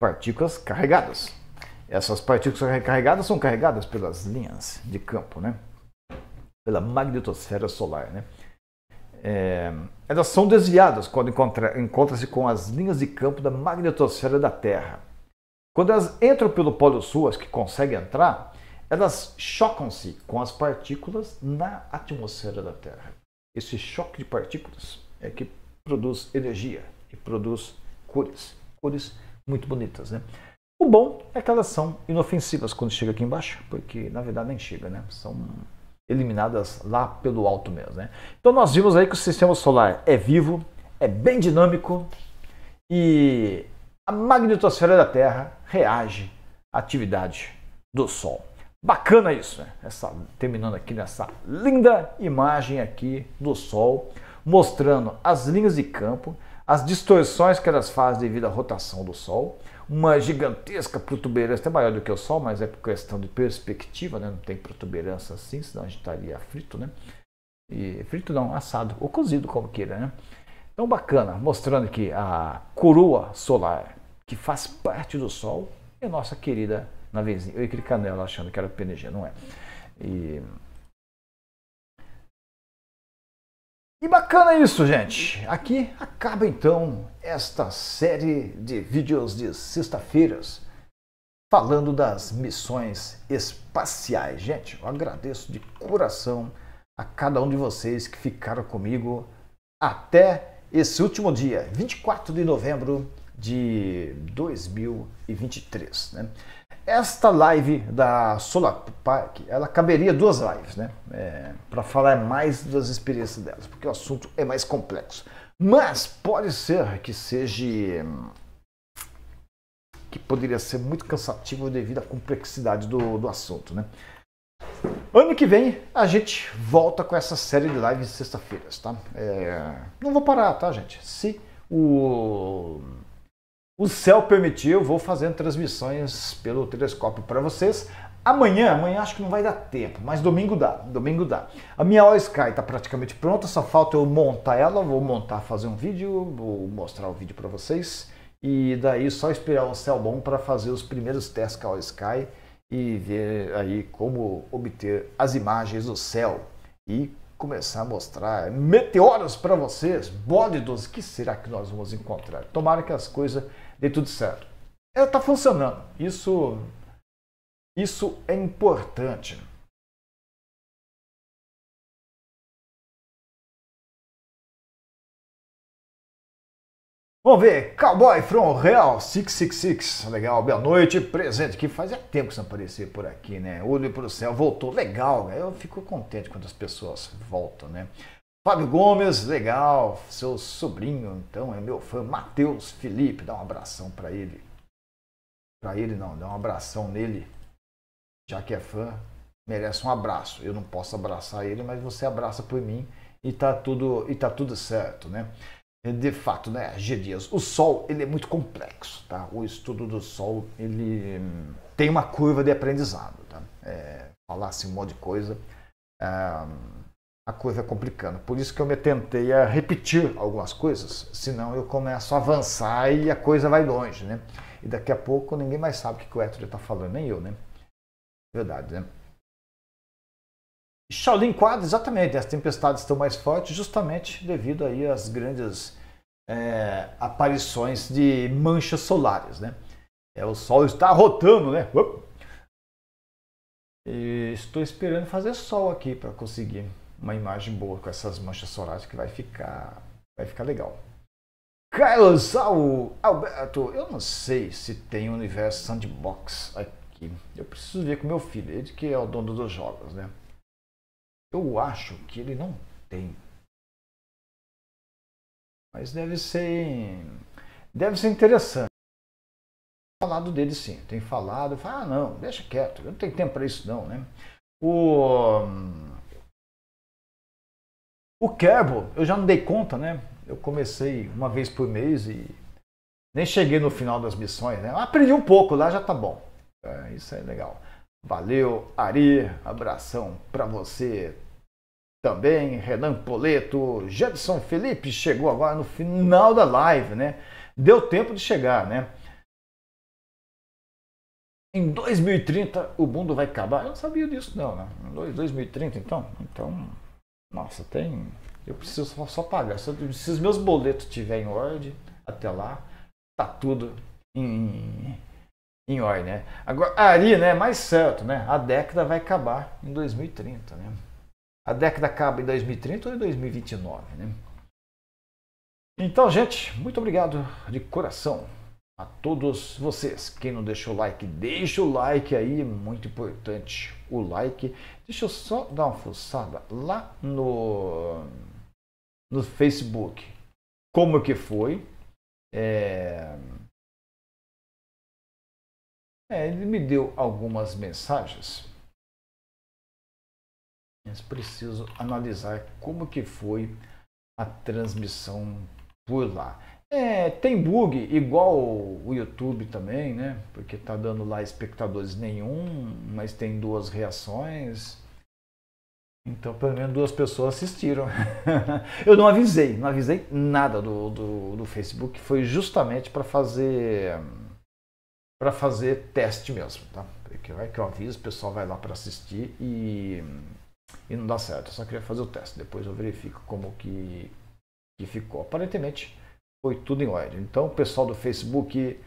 Partículas carregadas. Essas partículas recarregadas são carregadas pelas linhas de campo, né? pela magnetosfera solar. Né? É, elas são desviadas quando encontra, encontra-se com as linhas de campo da magnetosfera da Terra. Quando elas entram pelo Polo Sul, as que conseguem entrar, elas chocam-se com as partículas na atmosfera da Terra. Esse choque de partículas é que produz energia e produz cores, cores muito bonitas, né? O bom é que elas são inofensivas quando chega aqui embaixo, porque na verdade nem chega, né? São eliminadas lá pelo alto mesmo, né? Então nós vimos aí que o sistema solar é vivo, é bem dinâmico e a magnetosfera da Terra reage à atividade do Sol. Bacana isso, né? Essa, terminando aqui nessa linda imagem aqui do Sol, mostrando as linhas de campo, as distorções que elas fazem devido à rotação do Sol uma gigantesca protuberância, até maior do que o Sol, mas é por questão de perspectiva, né? não tem protuberância assim, senão a gente estaria frito, né? E, frito não, assado, ou cozido, como queira, né? Então, bacana, mostrando que a coroa solar, que faz parte do Sol, é nossa querida navezinha. Eu ia clicar nela achando que era PNG, não é? E... E bacana isso, gente. Aqui acaba então esta série de vídeos de sexta-feiras falando das missões espaciais. Gente, eu agradeço de coração a cada um de vocês que ficaram comigo até esse último dia, 24 de novembro de 2023. Né? Esta live da Solar Park, ela caberia duas lives, né? É, Para falar mais das experiências delas, porque o assunto é mais complexo. Mas pode ser que seja. que poderia ser muito cansativo devido à complexidade do, do assunto, né? Ano que vem a gente volta com essa série de lives de sexta-feiras, tá? É... Não vou parar, tá, gente? Se o o céu eu vou fazendo transmissões pelo telescópio para vocês. Amanhã, amanhã acho que não vai dar tempo, mas domingo dá, domingo dá. A minha All Sky está praticamente pronta, só falta eu montar ela, vou montar, fazer um vídeo, vou mostrar o vídeo para vocês e daí só esperar um céu bom para fazer os primeiros testes com a All Sky e ver aí como obter as imagens do céu e começar a mostrar meteoros para vocês, bode 12, que será que nós vamos encontrar? Tomara que as coisas dê tudo certo. Ela está funcionando, isso isso é importante. Vamos ver, Cowboy from Real 666, legal, boa noite, presente, que fazia tempo que você aparecia por aqui, né? Olho para o céu, voltou, legal, né? eu fico contente quando as pessoas voltam, né? Fábio Gomes, legal, seu sobrinho, então, é meu fã, Matheus Felipe, dá um abração para ele. Para ele não, dá um abração nele já que é fã, merece um abraço. Eu não posso abraçar ele, mas você abraça por mim e tá tudo, e tá tudo certo, né? É, de fato, né, G. Dias, o Sol, ele é muito complexo, tá? O estudo do Sol, ele hum, tem uma curva de aprendizado, tá? É, falar assim um monte de coisa, é, a coisa é complicando. Por isso que eu me tentei a repetir algumas coisas, senão eu começo a avançar e a coisa vai longe, né? E daqui a pouco ninguém mais sabe o que o Héctor está falando, nem eu, né? Verdade, né? Shaolin Quadro, exatamente. As tempestades estão mais fortes justamente devido aí às grandes é, aparições de manchas solares, né? É, o sol está rotando, né? estou esperando fazer sol aqui para conseguir uma imagem boa com essas manchas solares que vai ficar, vai ficar legal. Carlos Alberto, eu não sei se tem universo sandbox aqui aqui. Eu preciso ver com meu filho, ele que é o dono dos jogos, né? Eu acho que ele não tem. Mas deve ser. Deve ser interessante. Falado dele sim, tem falado. Fala, ah, não, deixa quieto, eu não tenho tempo para isso não, né? O. O Kerbo, eu já não dei conta, né? Eu comecei uma vez por mês e nem cheguei no final das missões, né? Aprendi um pouco lá, já tá bom. É, isso é legal. Valeu, Ari. Abração para você. Também Renan Poleto, Jefferson Felipe chegou agora no final da live, né? Deu tempo de chegar, né? Em 2030 o mundo vai acabar. Eu não sabia disso não, né? Em 2030 então, então, nossa, tem, eu preciso só, só pagar. Se, se os meus boletos estiverem em ordem até lá, tá tudo em em né? Agora, Ari, né? Mais certo, né? A década vai acabar em 2030, né? A década acaba em 2030 ou em 2029, né? Então, gente, muito obrigado de coração a todos vocês. Quem não deixou o like, deixa o like aí, muito importante o like. Deixa eu só dar uma fuçada lá no, no Facebook. Como que foi? É é, ele me deu algumas mensagens, mas preciso analisar como que foi a transmissão por lá. É, tem bug, igual o YouTube também, né? Porque tá dando lá espectadores nenhum, mas tem duas reações. Então, pelo menos duas pessoas assistiram. eu não avisei, não avisei nada do, do, do Facebook. Foi justamente para fazer para fazer teste mesmo, tá? Porque vai que eu aviso, o pessoal vai lá para assistir e, e não dá certo. Eu só queria fazer o teste, depois eu verifico como que, que ficou. Aparentemente foi tudo em ordem. Então, pessoal do Facebook,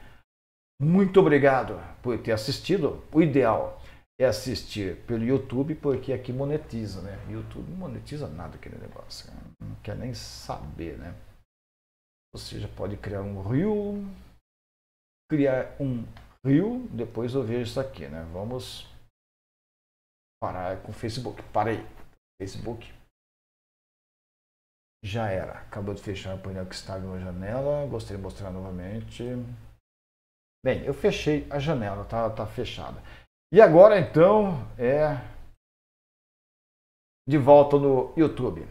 muito obrigado por ter assistido. O ideal é assistir pelo YouTube, porque aqui monetiza, né? YouTube não monetiza nada aquele negócio, não quer nem saber, né? Você já pode criar um rio, criar um Rio, depois eu vejo isso aqui, né? Vamos parar com o Facebook. Parei. Facebook. Já era. Acabou de fechar o painel que estava na uma janela. Gostaria de mostrar novamente. Bem, eu fechei a janela, tá, tá fechada. E agora então é de volta no YouTube.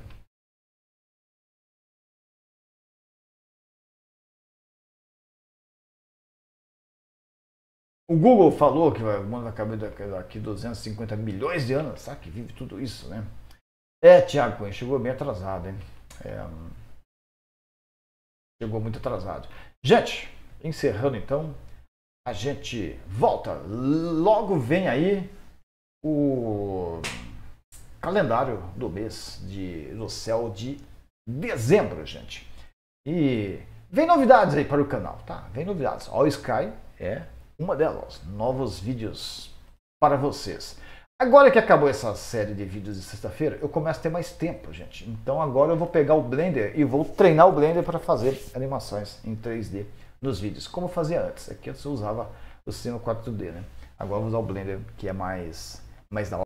O Google falou que vai mudar a cabeça daqui 250 milhões de anos, sabe que vive tudo isso, né? É, Tiago Cunha, chegou bem atrasado, hein? É, chegou muito atrasado. Gente, encerrando então, a gente volta. Logo vem aí o calendário do mês de, do céu de dezembro, gente. E vem novidades aí para o canal, tá? Vem novidades. All Sky é uma delas, novos vídeos para vocês. Agora que acabou essa série de vídeos de sexta-feira, eu começo a ter mais tempo, gente. Então agora eu vou pegar o Blender e vou treinar o Blender para fazer animações em 3D nos vídeos, como eu fazia antes. Aqui antes eu usava o cinema 4D, né? Agora eu vou usar o Blender, que é mais, mais da